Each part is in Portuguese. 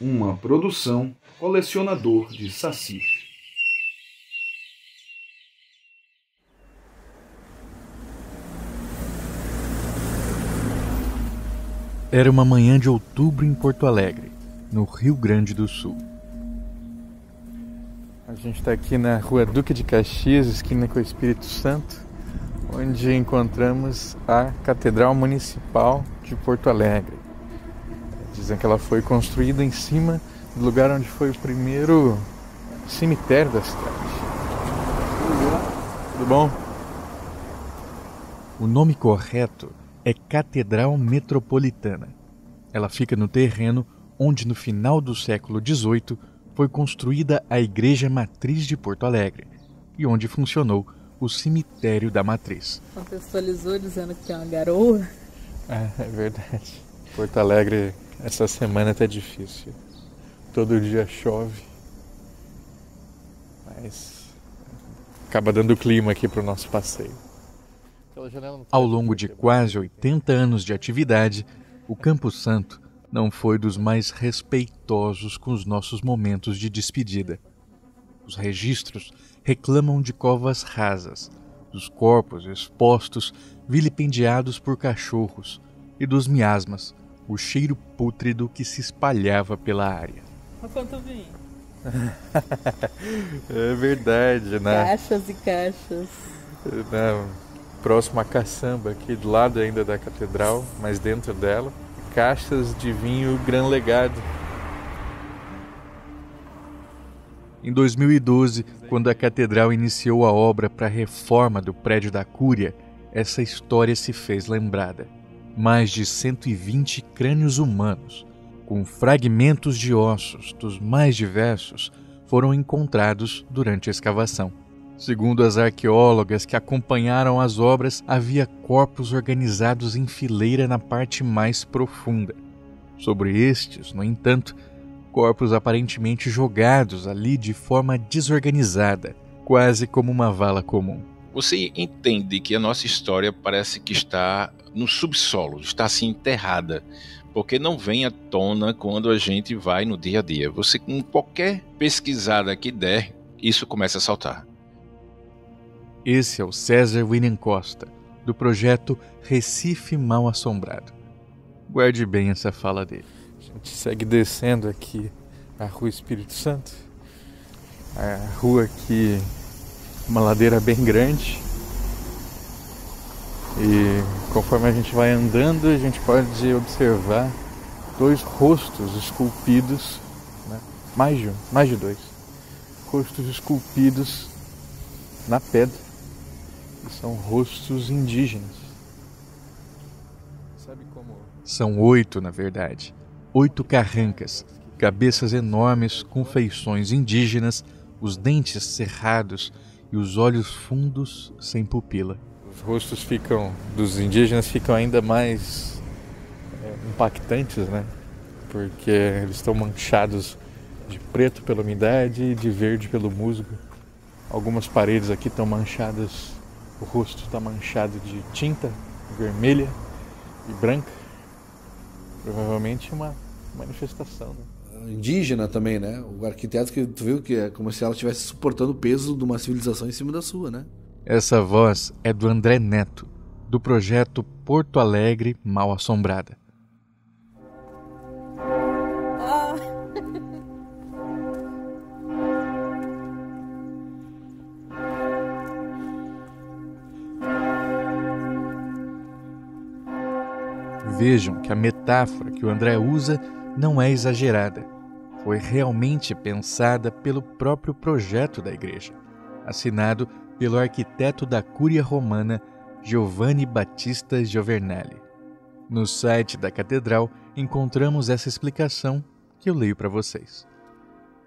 uma produção colecionador de saci. Era uma manhã de outubro em Porto Alegre, no Rio Grande do Sul. A gente está aqui na rua Duque de Caxias, esquina com o Espírito Santo, onde encontramos a Catedral Municipal de Porto Alegre. Dizem que ela foi construída em cima do lugar onde foi o primeiro cemitério da cidade. Tudo bom? O nome correto é Catedral Metropolitana. Ela fica no terreno onde, no final do século XVIII, foi construída a Igreja Matriz de Porto Alegre e onde funcionou o Cemitério da Matriz. Contextualizou dizendo que é uma garoa? É, é verdade. Porto Alegre essa semana tá difícil. Todo dia chove. Mas acaba dando clima aqui para o nosso passeio. Tá Ao longo de quase 80 anos de atividade, o Campo Santo não foi dos mais respeitosos com os nossos momentos de despedida. Os registros reclamam de covas rasas, dos corpos expostos, vilipendiados por cachorros e dos miasmas, o cheiro pútrido que se espalhava pela área. Olha quanto vinho. é verdade, né? Caixas e caixas. Na né, próxima caçamba, aqui do lado ainda da catedral, mas dentro dela, caixas de vinho Gran Legado. Em 2012, quando a catedral iniciou a obra para a reforma do prédio da Cúria, essa história se fez lembrada mais de 120 crânios humanos, com fragmentos de ossos dos mais diversos, foram encontrados durante a escavação. Segundo as arqueólogas que acompanharam as obras, havia corpos organizados em fileira na parte mais profunda. Sobre estes, no entanto, corpos aparentemente jogados ali de forma desorganizada, quase como uma vala comum. Você entende que a nossa história parece que está no subsolo, está assim enterrada, porque não vem à tona quando a gente vai no dia a dia. Você, com qualquer pesquisada que der, isso começa a saltar. Esse é o César William Costa, do projeto Recife Mal Assombrado. Guarde bem essa fala dele. A gente segue descendo aqui a Rua Espírito Santo, a rua que uma ladeira bem grande. E conforme a gente vai andando, a gente pode observar dois rostos esculpidos, né? mais de um, mais de dois, rostos esculpidos na pedra. E são rostos indígenas. Como... São oito, na verdade. Oito carrancas, cabeças enormes com feições indígenas, os dentes cerrados e os olhos fundos sem pupila. Os rostos ficam dos indígenas ficam ainda mais é, impactantes, né? Porque eles estão manchados de preto pela umidade e de verde pelo musgo. Algumas paredes aqui estão manchadas, o rosto está manchado de tinta vermelha e branca. Provavelmente uma manifestação. Né? indígena também, né? O arquiteto que tu viu que é como se ela estivesse suportando o peso de uma civilização em cima da sua, né? Essa voz é do André Neto, do projeto Porto Alegre Mal Assombrada. Vejam que a metáfora que o André usa não é exagerada foi realmente pensada pelo próprio projeto da igreja, assinado pelo arquiteto da Cúria Romana Giovanni Battista Giovernelli. No site da catedral encontramos essa explicação que eu leio para vocês.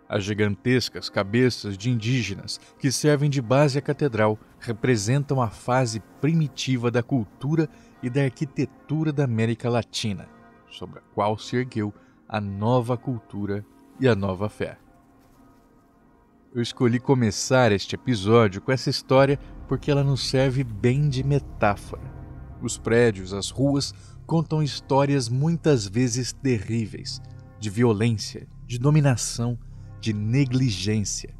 As gigantescas cabeças de indígenas que servem de base à catedral representam a fase primitiva da cultura e da arquitetura da América Latina, sobre a qual se ergueu a nova cultura e a nova fé. Eu escolhi começar este episódio com essa história porque ela nos serve bem de metáfora. Os prédios, as ruas, contam histórias muitas vezes terríveis de violência, de dominação, de negligência.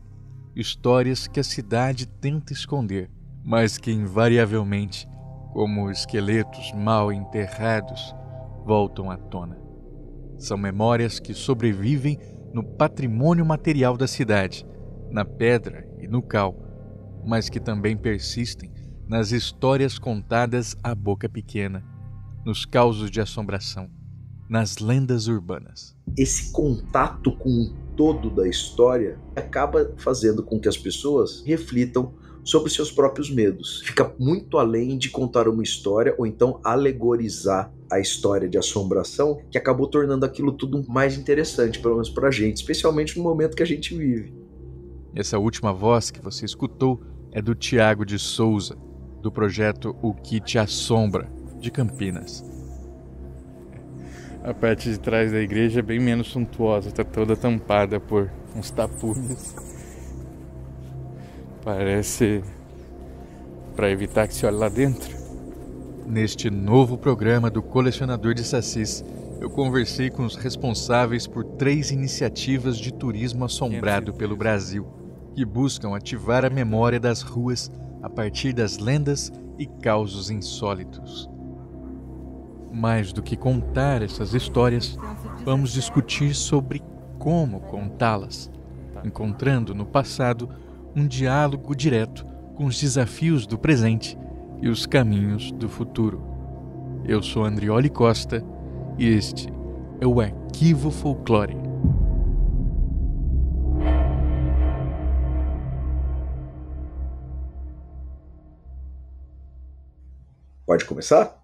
Histórias que a cidade tenta esconder, mas que invariavelmente, como esqueletos mal enterrados, voltam à tona. São memórias que sobrevivem no patrimônio material da cidade, na pedra e no cal, mas que também persistem nas histórias contadas à boca pequena, nos causos de assombração, nas lendas urbanas. Esse contato com o todo da história acaba fazendo com que as pessoas reflitam sobre seus próprios medos. Fica muito além de contar uma história ou então alegorizar a história de assombração que acabou tornando aquilo tudo mais interessante, pelo menos pra gente, especialmente no momento que a gente vive. Essa última voz que você escutou é do Tiago de Souza, do projeto O Que Te Assombra, de Campinas. A parte de trás da igreja é bem menos suntuosa, tá toda tampada por uns tapumes. Parece para evitar que se olhe lá dentro. Neste novo programa do Colecionador de Sassis, eu conversei com os responsáveis por três iniciativas de turismo assombrado pelo Brasil, que buscam ativar a memória das ruas a partir das lendas e causos insólitos. Mais do que contar essas histórias, vamos discutir sobre como contá-las, encontrando no passado um diálogo direto com os desafios do presente e os caminhos do futuro. Eu sou Andrioli Costa e este é o Arquivo Folclore. Pode começar?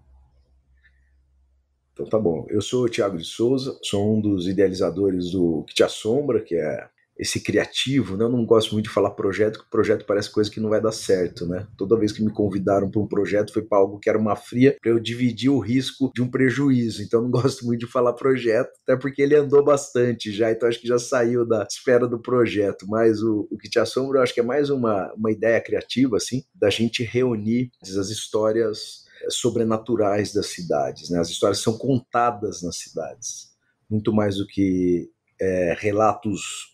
Então tá bom. Eu sou o Tiago de Souza, sou um dos idealizadores do Que Te Assombra, que é esse criativo, né? Eu não gosto muito de falar projeto, porque projeto parece coisa que não vai dar certo, né? Toda vez que me convidaram para um projeto foi para algo que era uma fria, para eu dividir o risco de um prejuízo. Então não gosto muito de falar projeto, até porque ele andou bastante já, então acho que já saiu da esfera do projeto. Mas o, o que te assombra, eu acho que é mais uma, uma ideia criativa, assim, da gente reunir as histórias eh, sobrenaturais das cidades, né? As histórias são contadas nas cidades, muito mais do que é, relatos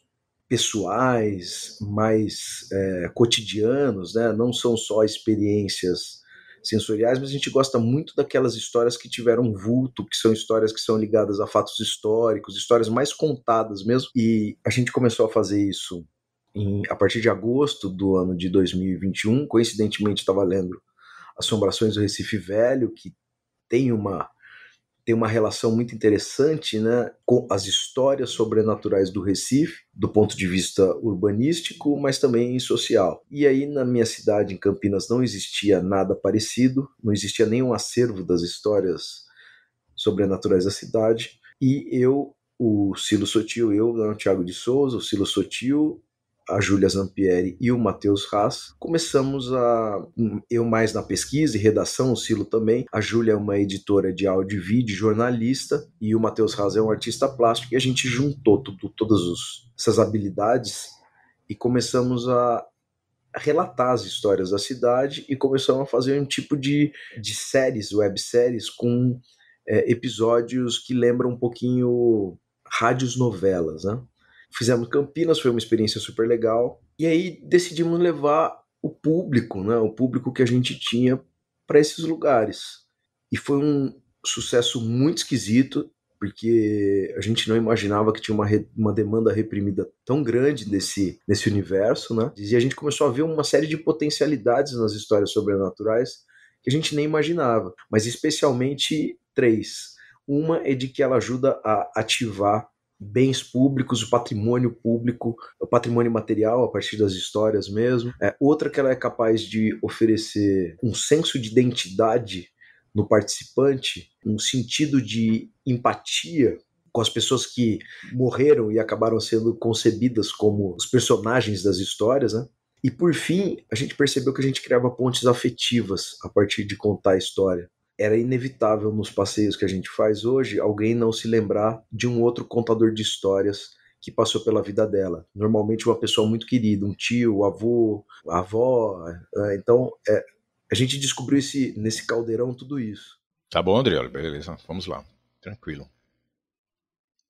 pessoais, mais é, cotidianos, né? não são só experiências sensoriais, mas a gente gosta muito daquelas histórias que tiveram vulto, que são histórias que são ligadas a fatos históricos, histórias mais contadas mesmo. E a gente começou a fazer isso em, a partir de agosto do ano de 2021. Coincidentemente, estava lendo Assombrações do Recife Velho, que tem uma tem uma relação muito interessante né, com as histórias sobrenaturais do Recife, do ponto de vista urbanístico, mas também social. E aí, na minha cidade, em Campinas, não existia nada parecido, não existia nenhum acervo das histórias sobrenaturais da cidade. E eu, o Silo Sotil, eu, né, o Thiago de Souza, o Silo Sotil, a Júlia Zampieri e o Matheus Haas, começamos a. Eu mais na pesquisa e redação, o Silo também. A Júlia é uma editora de áudio e vídeo, jornalista, e o Matheus Haas é um artista plástico, e a gente juntou tudo, todas os, essas habilidades e começamos a relatar as histórias da cidade e começamos a fazer um tipo de, de séries, webséries, com é, episódios que lembram um pouquinho rádios novelas, né? Fizemos Campinas, foi uma experiência super legal. E aí decidimos levar o público, né, o público que a gente tinha para esses lugares. E foi um sucesso muito esquisito, porque a gente não imaginava que tinha uma, re... uma demanda reprimida tão grande nesse, nesse universo, né? E a gente começou a ver uma série de potencialidades nas histórias sobrenaturais que a gente nem imaginava, mas especialmente três. Uma é de que ela ajuda a ativar bens públicos, o patrimônio público, o patrimônio material, a partir das histórias mesmo. É, outra que ela é capaz de oferecer um senso de identidade no participante, um sentido de empatia com as pessoas que morreram e acabaram sendo concebidas como os personagens das histórias, né? E por fim, a gente percebeu que a gente criava pontes afetivas a partir de contar a história era inevitável nos passeios que a gente faz hoje alguém não se lembrar de um outro contador de histórias que passou pela vida dela. Normalmente uma pessoa muito querida, um tio, um avô, avó. É, então é, a gente descobriu esse, nesse caldeirão tudo isso. Tá bom, Adriano, beleza. Vamos lá. Tranquilo.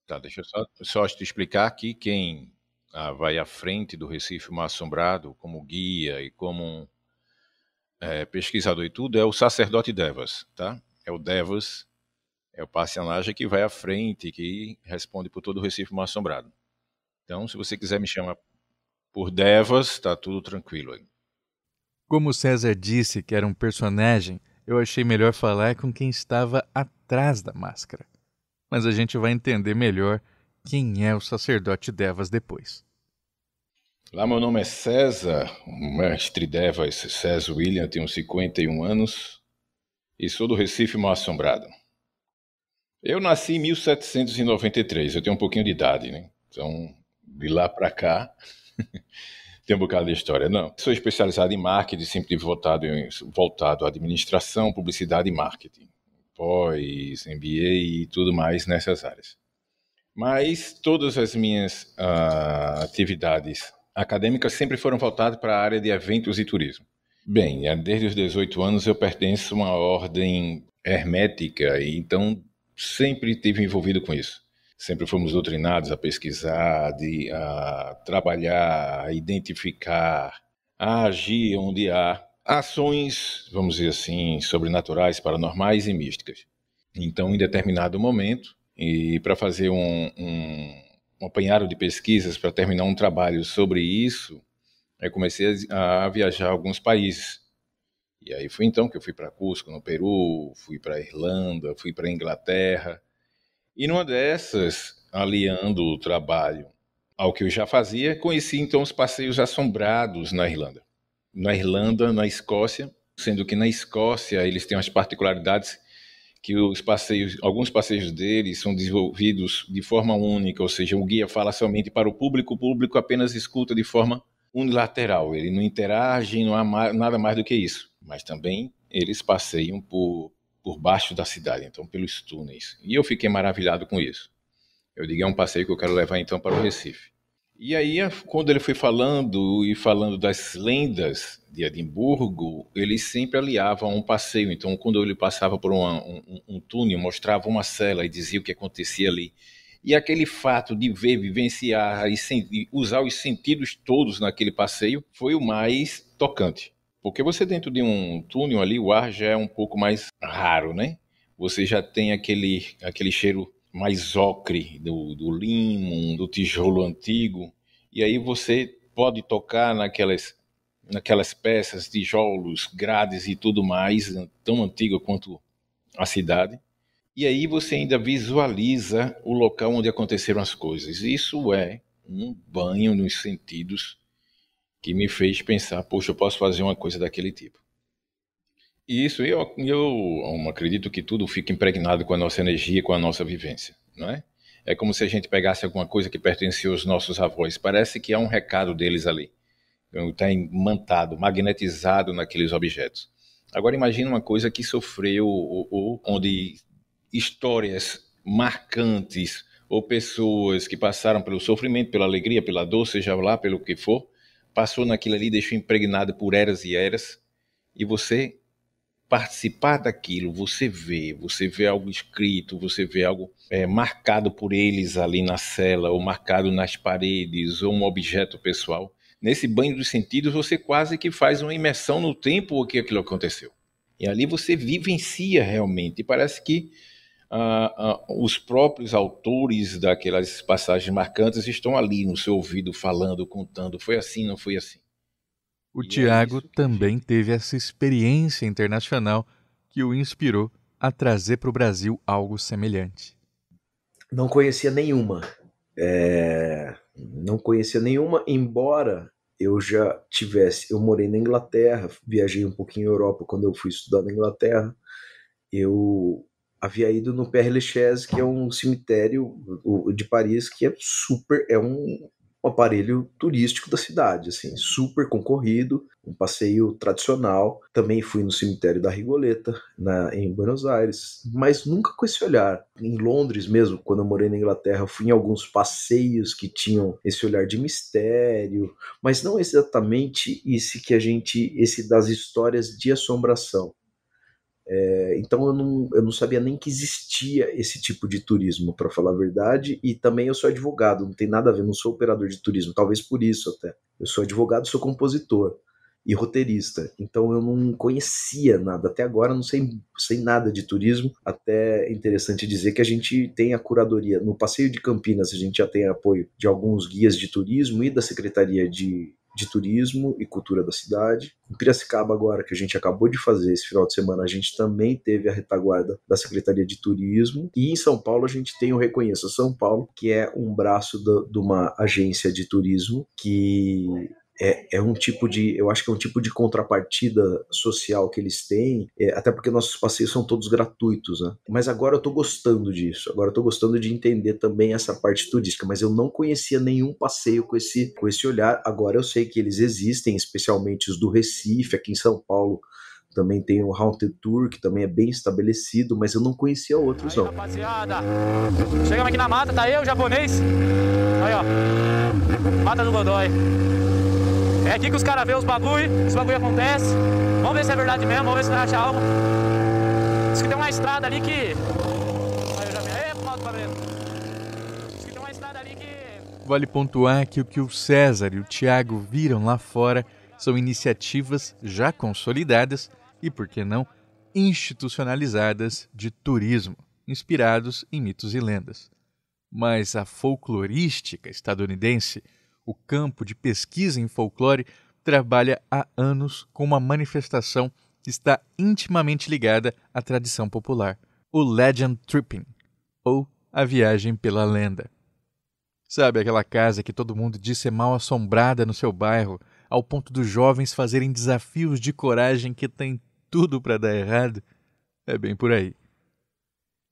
Tá, deixa eu só, só te explicar aqui quem ah, vai à frente do Recife mais Assombrado como guia e como é, pesquisador e tudo, é o sacerdote Devas, tá? É o Devas, é o personagem que vai à frente, que responde por todo o Recife Mal Assombrado. Então, se você quiser me chamar por Devas, tá tudo tranquilo aí. Como César disse que era um personagem, eu achei melhor falar com quem estava atrás da máscara. Mas a gente vai entender melhor quem é o sacerdote Devas depois. Lá meu nome é César, mestre Devas é César William, tenho 51 anos e sou do Recife Mal Assombrado. Eu nasci em 1793, eu tenho um pouquinho de idade, né? Então, de lá para cá, tem um bocado de história. Não, sou especializado em marketing, sempre voltado, em, voltado à administração, publicidade e marketing. Pós, MBA e tudo mais nessas áreas. Mas todas as minhas uh, atividades acadêmicas sempre foram voltadas para a área de eventos e turismo. Bem, eh, desde os 18 anos eu pertenço a uma ordem hermética e então sempre tive envolvido com isso. Sempre fomos doutrinados a pesquisar, de, a trabalhar, a identificar, a agir onde há ações, vamos dizer assim, sobrenaturais, paranormais e místicas. Então, em determinado momento, e para fazer um, um, um apanhado de pesquisas para terminar um trabalho sobre isso, eu comecei a, viajar a alguns países. E aí foi então que eu fui para Cusco, no Peru, fui para Irlanda, fui para Inglaterra. E numa dessas, aliando o trabalho ao que eu já fazia, conheci então os passeios assombrados na Irlanda. Na Irlanda, na Escócia, sendo que na Escócia eles têm as particularidades que os passeios, alguns passeios dele são desenvolvidos de forma única, ou seja, o guia fala somente para o público, o público apenas escuta de forma unilateral, ele não interage, não há mais, nada mais do que isso. Mas também eles passeiam por, por baixo da cidade, então pelos túneis. E eu fiquei maravilhado com isso. Eu digo, é um passeio que eu quero levar então para o Recife. E aí, quando ele foi falando e falando das lendas de Edimburgo, ele sempre aliava um passeio. Então, quando ele passava por uma, um, um túnel, mostrava uma cela e dizia o que acontecia ali. E aquele fato de ver, vivenciar e, e usar os sentidos todos naquele passeio foi o mais tocante. Porque você dentro de um túnel ali, o ar já é um pouco mais raro, né? Você já tem aquele, aquele cheiro mais ocre do, do limo, do tijolo antigo. E aí você pode tocar naquelas naquelas peças, tijolos, grades e tudo mais, tão antiga quanto a cidade. E aí você ainda visualiza o local onde aconteceram as coisas. Isso é um banho nos sentidos que me fez pensar, poxa, eu posso fazer uma coisa daquele tipo. E isso eu, eu acredito que tudo fica impregnado com a nossa energia, com a nossa vivência, não é? É como se a gente pegasse alguma coisa que pertencia aos nossos avós. Parece que há um recado deles ali está então, imantado, magnetizado naqueles objetos. Agora imagine uma coisa que sofreu, ou, ou, onde histórias marcantes ou pessoas que passaram pelo sofrimento, pela alegria, pela dor, seja lá pelo que for, passou naquilo ali, deixou impregnado por eras e eras, e você participar daquilo, você vê, você vê algo escrito, você vê algo é, marcado por eles ali na cela, ou marcado nas paredes, ou um objeto pessoal, nesse banho dos sentidos, você quase que faz uma imersão no tempo o que aquilo aconteceu. E ali você vivencia realmente. E parece que ah, ah, os próprios autores daquelas passagens marcantes estão ali no seu ouvido falando, contando. Foi assim, não foi assim. O e é Tiago é também teve essa experiência internacional que o inspirou a trazer para o Brasil algo semelhante. Não conhecia nenhuma. É não conhecia nenhuma, embora eu já tivesse. Eu morei na Inglaterra, viajei um pouquinho na Europa quando eu fui estudar na Inglaterra. Eu havia ido no Père Lachaise, que é um cemitério de Paris que é super. É um um aparelho turístico da cidade, assim, super concorrido, um passeio tradicional. Também fui no cemitério da Rigoleta, na, em Buenos Aires, mas nunca com esse olhar. Em Londres mesmo, quando eu morei na Inglaterra, fui em alguns passeios que tinham esse olhar de mistério, mas não exatamente esse que a gente, esse das histórias de assombração. É, então eu não, eu não sabia nem que existia esse tipo de turismo, para falar a verdade, e também eu sou advogado, não tem nada a ver, não sou operador de turismo, talvez por isso até. Eu sou advogado, sou compositor e roteirista, então eu não conhecia nada, até agora não sei, sei nada de turismo, até é interessante dizer que a gente tem a curadoria, no Passeio de Campinas a gente já tem apoio de alguns guias de turismo e da Secretaria de de turismo e cultura da cidade. Em Piracicaba, agora que a gente acabou de fazer esse final de semana, a gente também teve a retaguarda da Secretaria de Turismo. E em São Paulo, a gente tem o Reconheça São Paulo, que é um braço de uma agência de turismo que é, é um tipo de, eu acho que é um tipo de contrapartida social que eles têm, é, até porque nossos passeios são todos gratuitos, né? Mas agora eu tô gostando disso, agora eu tô gostando de entender também essa parte turística, mas eu não conhecia nenhum passeio com esse, com esse olhar, agora eu sei que eles existem, especialmente os do Recife, aqui em São Paulo, também tem o Haunted Tour, que também é bem estabelecido, mas eu não conhecia outros não. Rapaziada, chegamos aqui na mata, tá eu, japonês. Aí, ó. Mata do Godoy. É aqui que os caras vê os bagulho, os bagulho acontece. Vamos ver se é verdade mesmo, vamos ver se traz algo. É Diz que tem uma estrada ali que. Vale pontuar que o que o César e o Tiago viram lá fora são iniciativas já consolidadas e, por que não, institucionalizadas de turismo, inspirados em mitos e lendas. Mas a folclorística estadunidense o campo de pesquisa em folclore, trabalha há anos com uma manifestação que está intimamente ligada à tradição popular, o Legend Tripping, ou a viagem pela lenda. Sabe aquela casa que todo mundo diz ser mal assombrada no seu bairro, ao ponto dos jovens fazerem desafios de coragem que tem tudo para dar errado? É bem por aí.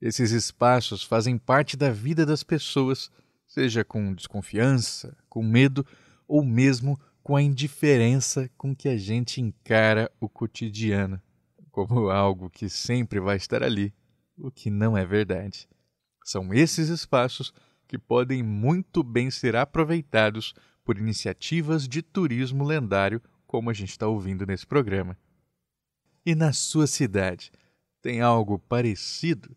Esses espaços fazem parte da vida das pessoas seja com desconfiança, com medo ou mesmo com a indiferença com que a gente encara o cotidiano, como algo que sempre vai estar ali, o que não é verdade. São esses espaços que podem muito bem ser aproveitados por iniciativas de turismo lendário, como a gente está ouvindo nesse programa. E na sua cidade, tem algo parecido?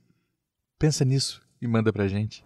Pensa nisso e manda pra gente.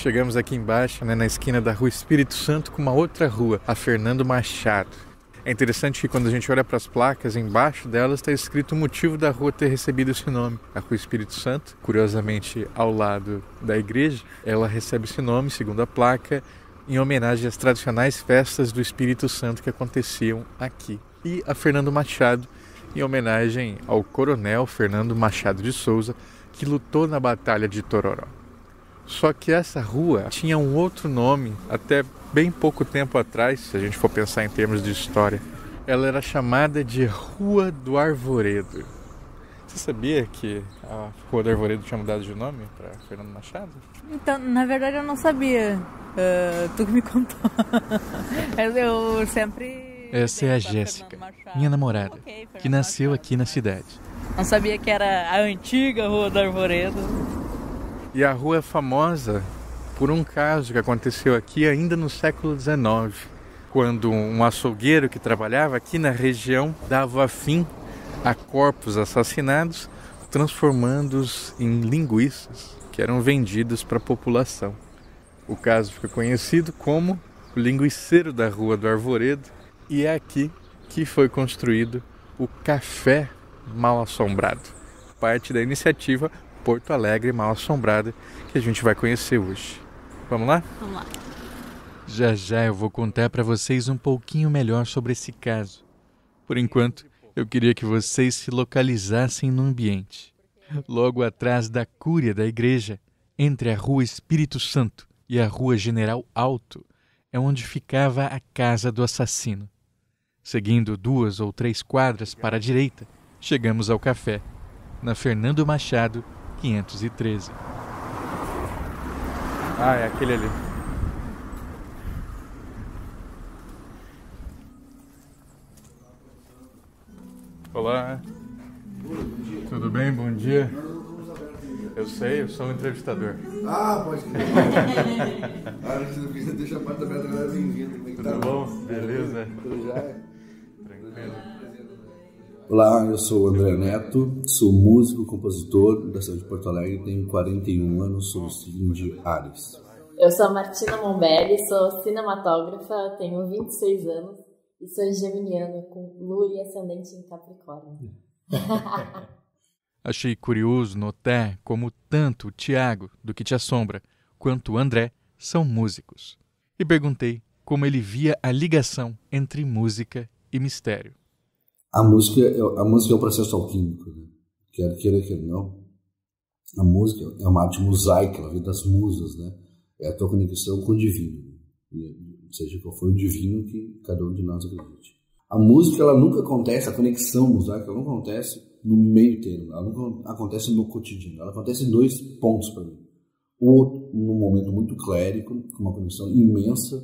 Chegamos aqui embaixo, né, na esquina da Rua Espírito Santo, com uma outra rua, a Fernando Machado. É interessante que quando a gente olha para as placas, embaixo delas está escrito o motivo da rua ter recebido esse nome. A Rua Espírito Santo, curiosamente ao lado da igreja, ela recebe esse nome, segundo a placa, em homenagem às tradicionais festas do Espírito Santo que aconteciam aqui. E a Fernando Machado, em homenagem ao coronel Fernando Machado de Souza, que lutou na Batalha de Tororó. Só que essa rua tinha um outro nome até bem pouco tempo atrás, se a gente for pensar em termos de história. Ela era chamada de Rua do Arvoredo. Você sabia que a Rua do Arvoredo tinha mudado de nome para Fernando Machado? Então, na verdade eu não sabia. Uh, tu que me contou. eu sempre. Essa é a Jéssica, minha namorada, okay, que nasceu Machado. aqui na cidade. Não sabia que era a antiga Rua do Arvoredo. E a rua é famosa por um caso que aconteceu aqui ainda no século XIX, quando um açougueiro que trabalhava aqui na região dava fim a corpos assassinados, transformando-os em linguiças que eram vendidos para a população. O caso fica conhecido como o linguiceiro da Rua do Arvoredo, e é aqui que foi construído o Café Mal Assombrado, parte da iniciativa Porto Alegre mal assombrada que a gente vai conhecer hoje. Vamos lá? Vamos lá. Já já eu vou contar para vocês um pouquinho melhor sobre esse caso. Por enquanto, eu queria que vocês se localizassem no ambiente. Logo atrás da cúria da igreja, entre a Rua Espírito Santo e a Rua General Alto, é onde ficava a casa do assassino. Seguindo duas ou três quadras para a direita, chegamos ao café, na Fernando Machado 513. Ah, é aquele ali. Olá. Tudo bem? Bom dia. Eu sei, eu sou um entrevistador. Ah, pode crer. ah, você não precisa deixar a porta aberta, Bem-vindo. Tudo tá bom? Beleza. Tudo já? É? Tranquilo. Olá, eu sou o André Neto, sou músico, compositor da cidade de Porto Alegre, tenho 41 anos, sou signo de Ares. Eu sou a Martina Mombelli, sou cinematógrafa, tenho 26 anos e sou geminiano com lua e ascendente em Capricórnio. Achei curioso notar como tanto o Tiago, do que te assombra, quanto o André são músicos. E perguntei como ele via a ligação entre música e mistério a música é, a música é um processo alquímico, né? quer queira, quer não. A música é uma arte mosaica, ela vem das musas, né? É a tua conexão com o divino, né? seja qual for o divino que cada um de nós acredite. A música, ela nunca acontece, a conexão mosaica, não acontece no meio termo, ela nunca acontece no cotidiano, ela acontece em dois pontos para mim. Ou num momento muito clérico, com uma conexão imensa,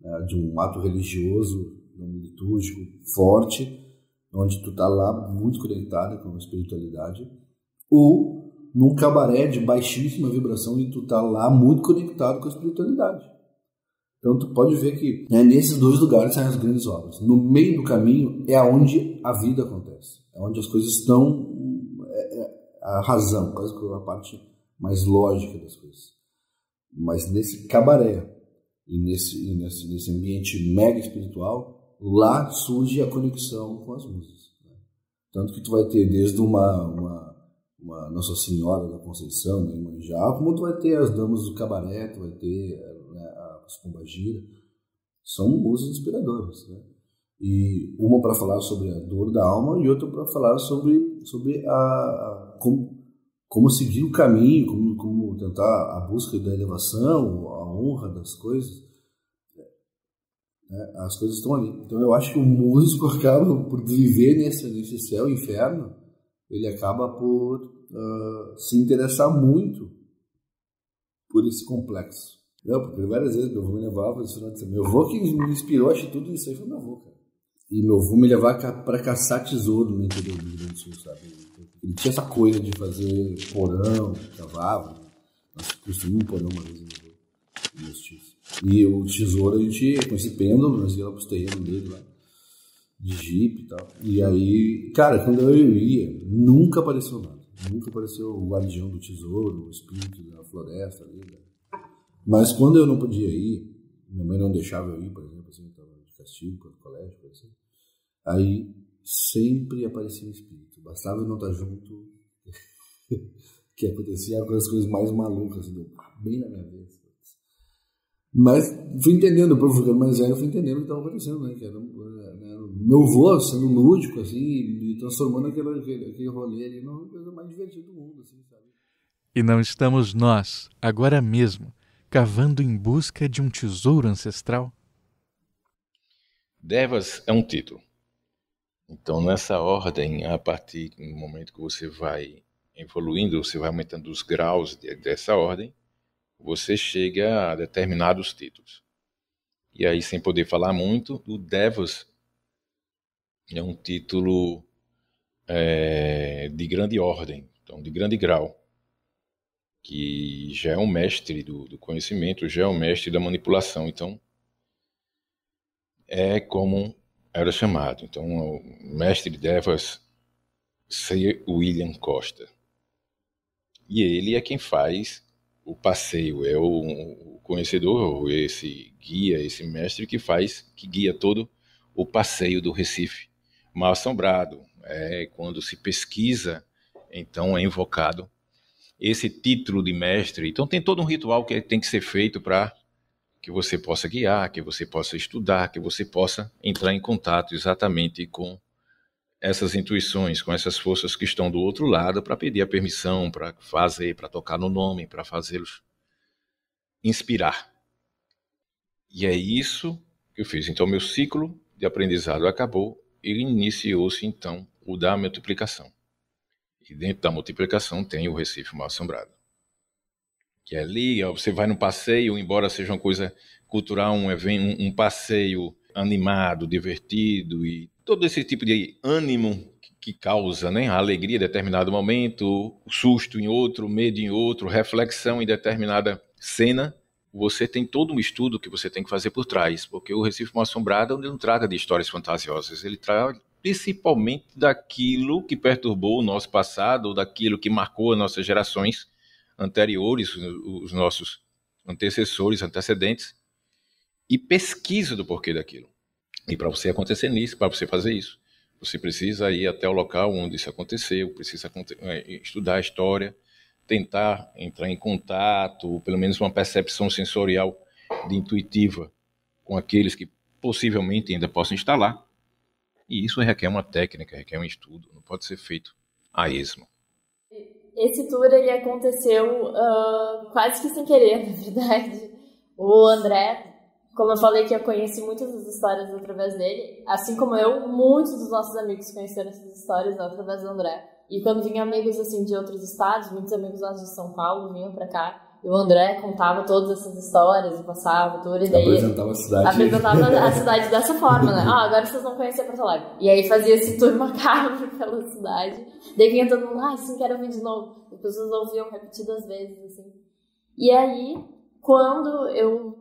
né? de um ato religioso, um litúrgico forte, onde tu tá lá muito conectado com a espiritualidade, ou num cabaré de baixíssima vibração e tu tá lá muito conectado com a espiritualidade. Então tu pode ver que né, nesses dois lugares saem as grandes obras. No meio do caminho é onde a vida acontece, é onde as coisas estão, é, é a razão, quase que a parte mais lógica das coisas. Mas nesse cabaré e nesse, e nesse, nesse ambiente mega espiritual, lá surge a conexão com as musas. Né? Tanto que tu vai ter desde uma, uma, uma Nossa Senhora da Conceição, né, Manjá, como tu vai ter as damas do cabaré, tu vai ter né, as pombagira, são musas inspiradoras, né? E uma para falar sobre a dor da alma e outra para falar sobre, sobre a, a como, como seguir o caminho, como, como tentar a busca da elevação, a honra das coisas. Né? As coisas estão ali. Então eu acho que o músico acaba por viver nesse, nesse céu inferno, ele acaba por uh, se interessar muito por esse complexo. Eu, porque várias vezes meu avô me levava e meu avô que me inspirou, acho tudo isso aí foi meu avô, cara. E meu avô me levava para caçar tesouro no interior do Rio Grande do Sul, sabe? Ele tinha essa coisa de fazer porão, cavava. Nós construímos um porão uma vez, meu avô, meus tios. E o tesouro a gente, com esse pêndulo, nós ia lá pros terrenos dele lá, de jeep e tal. E aí, cara, quando eu ia, nunca apareceu nada. Nunca apareceu o guardião do tesouro, o espírito da floresta ali, né? Mas quando eu não podia ir, minha mãe não deixava eu ir, por exemplo, assim, eu tava de castigo, no colégio, assim. Aí sempre aparecia um espírito. Bastava eu não estar junto, que acontecia as coisas mais malucas, assim, bem na minha vez. Mas fui entendendo, depois ficando mais velho, fui entendendo o que estava acontecendo, né? Que era, né, era meu avô sendo lúdico, assim, me transformando aquele, aquele, aquele rolê ali numa coisa mais divertida do mundo, assim, sabe? E não estamos nós, agora mesmo, cavando em busca de um tesouro ancestral? Devas é um título. Então, nessa ordem, a partir do momento que você vai evoluindo, você vai aumentando os graus dessa ordem, você chega a determinados títulos. E aí, sem poder falar muito, o Devos é um título é, de grande ordem, então de grande grau, que já é um mestre do, do conhecimento, já é um mestre da manipulação. Então, é como era chamado. Então, o mestre de Devas seria William Costa. E ele é quem faz o passeio, é o, conhecedor, esse guia, esse mestre que faz, que guia todo o passeio do Recife mal assombrado. É, quando se pesquisa, então é invocado esse título de mestre. Então tem todo um ritual que tem que ser feito para que você possa guiar, que você possa estudar, que você possa entrar em contato exatamente com essas intuições, com essas forças que estão do outro lado para pedir a permissão, para fazer, para tocar no nome, para fazê-los inspirar. E é isso que eu fiz. Então, meu ciclo de aprendizado acabou e iniciou-se então o da multiplicação. E dentro da multiplicação tem o Recife Mal Assombrado. Que é ali você vai num passeio, embora seja uma coisa cultural, um, evento, um passeio animado, divertido e todo esse tipo de ânimo que causa, né? A alegria em determinado momento, o susto em outro, o medo em outro, reflexão em determinada cena. Você tem todo um estudo que você tem que fazer por trás, porque o Recife Mal Assombrado não trata de histórias fantasiosas, ele trata principalmente daquilo que perturbou o nosso passado, ou daquilo que marcou as nossas gerações anteriores, os nossos antecessores, antecedentes, e pesquisa do porquê daquilo. E para você acontecer nisso, para você fazer isso, você precisa ir até o local onde isso aconteceu, precisa é, estudar a história, tentar entrar em contato, ou pelo menos uma percepção sensorial de intuitiva com aqueles que possivelmente ainda possam instalar. E isso requer uma técnica, requer um estudo, não pode ser feito a esmo. Esse tour ele aconteceu uh, quase que sem querer, na verdade. O André como eu falei que eu conheci muitas das histórias através dele, assim como eu, muitos dos nossos amigos conheceram essas histórias através do André. E quando vinham amigos assim de outros estados, muitos amigos nossos de São Paulo vinham para cá. E o André contava todas essas histórias e passava tudo. E daí apresentava a cidade. Apresentava a cidade dessa forma, né? Ah, agora vocês vão conhecer Porto Alegre. E aí fazia esse tour macabro pela cidade. Daí vinha todo mundo, ah, sim, quero ouvir de novo. As pessoas ouviam repetidas vezes, assim. E aí, quando eu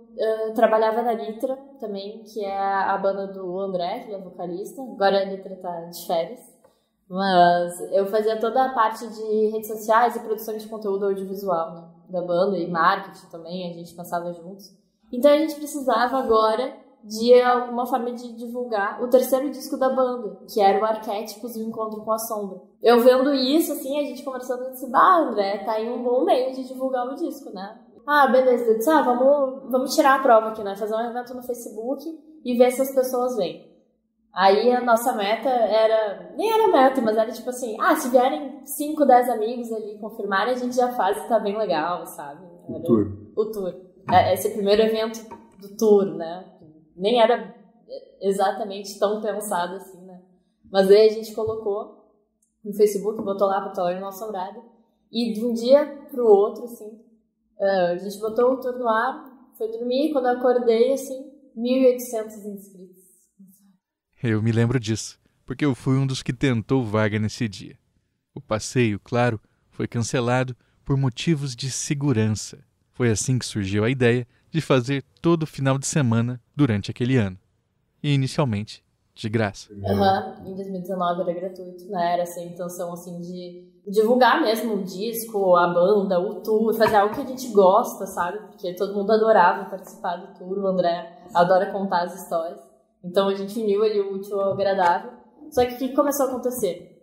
trabalhava na Litra também, que é a banda do André, que é vocalista. Agora a Litra tá de férias. Mas eu fazia toda a parte de redes sociais e produção de conteúdo audiovisual né? da banda e marketing também, a gente passava juntos. Então a gente precisava agora de alguma forma de divulgar o terceiro disco da banda, que era o Arquétipos e o Encontro com a Sombra. Eu vendo isso, assim, a gente conversando, eu disse, bah, André, tá aí um bom meio de divulgar o disco, né? Ah, beleza. Eu disse, ah, vamos, vamos tirar a prova aqui, né? Fazer um evento no Facebook e ver se as pessoas vêm. Aí a nossa meta era. Nem era meta, mas era tipo assim: ah, se vierem 5, 10 amigos ali confirmarem, a gente já faz e tá bem legal, sabe? Era o tour. O tour. É, esse primeiro evento do tour, né? Nem era exatamente tão pensado assim, né? Mas aí a gente colocou no Facebook, botou lá pra Porto Alegre no nosso horário. E de um dia pro outro, assim, ah, a gente botou o tour no ar, foi dormir, quando eu acordei, assim, 1.800 inscritos. Eu me lembro disso, porque eu fui um dos que tentou vaga nesse dia. O passeio, claro, foi cancelado por motivos de segurança. Foi assim que surgiu a ideia de fazer todo final de semana durante aquele ano. E inicialmente de graça. Uhum. Em 2019 era gratuito, né? Era essa intenção, assim, de divulgar mesmo o disco, a banda, o tour, fazer algo que a gente gosta, sabe? Porque todo mundo adorava participar do tour, o André adora contar as histórias. Então a gente uniu ali o útil ao agradável. Só que o que começou a acontecer?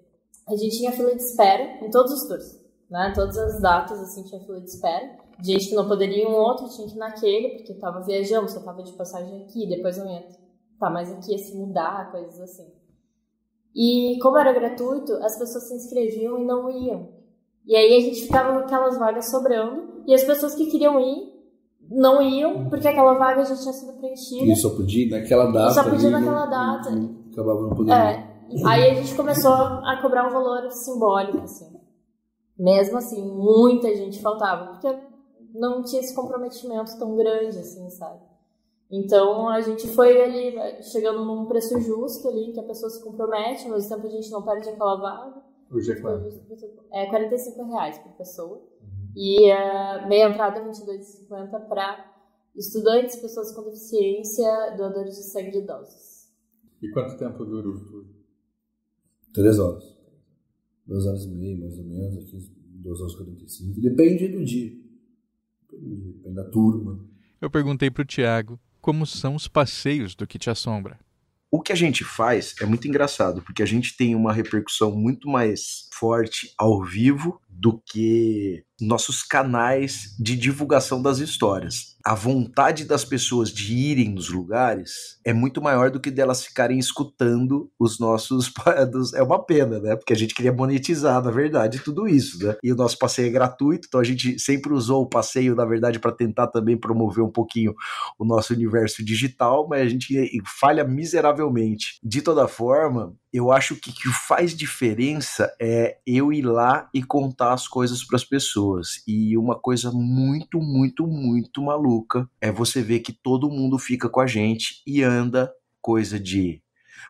A gente tinha fila de espera em todos os tours, né? Todas as datas, assim, tinha fila de espera gente que não poderia ir um outro, tinha que ir naquele, porque tava viajando, só tava de passagem aqui, depois eu entro tá mais aqui é se mudar, coisas assim. E como era gratuito, as pessoas se inscreviam e não iam. E aí a gente ficava com aquelas vagas sobrando, e as pessoas que queriam ir não iam, porque aquela vaga já tinha sido preenchida. E só podia ir naquela data. só podia né? naquela não, data. Não, acabava não podendo. É. Aí a gente começou a cobrar um valor simbólico, assim. Mesmo assim, muita gente faltava, porque não tinha esse comprometimento tão grande, assim, sabe? Então a gente foi ali né, chegando num preço justo ali, que a pessoa se compromete, mas o tempo a gente não perde aquela vaga. O É 4 É 45 reais por pessoa. Uhum. E a meia entrada é 22,50 para estudantes, pessoas com deficiência, doadores de sangue de idosos. E quanto tempo dura o tour? Três horas. Duas horas e meia, mais ou menos, aqui, duas horas e quarenta e cinco. Depende do dia. Depende da turma. Eu perguntei para o Tiago como são os passeios do que te assombra. O que a gente faz é muito engraçado, porque a gente tem uma repercussão muito mais forte ao vivo do que nossos canais de divulgação das histórias a vontade das pessoas de irem nos lugares é muito maior do que delas ficarem escutando os nossos. É uma pena, né? Porque a gente queria monetizar, na verdade, tudo isso, né? E o nosso passeio é gratuito, então a gente sempre usou o passeio, na verdade, para tentar também promover um pouquinho o nosso universo digital, mas a gente falha miseravelmente. De toda forma, eu acho que o que faz diferença é eu ir lá e contar as coisas para as pessoas. E uma coisa muito, muito, muito maluca é você ver que todo mundo fica com a gente e anda coisa de.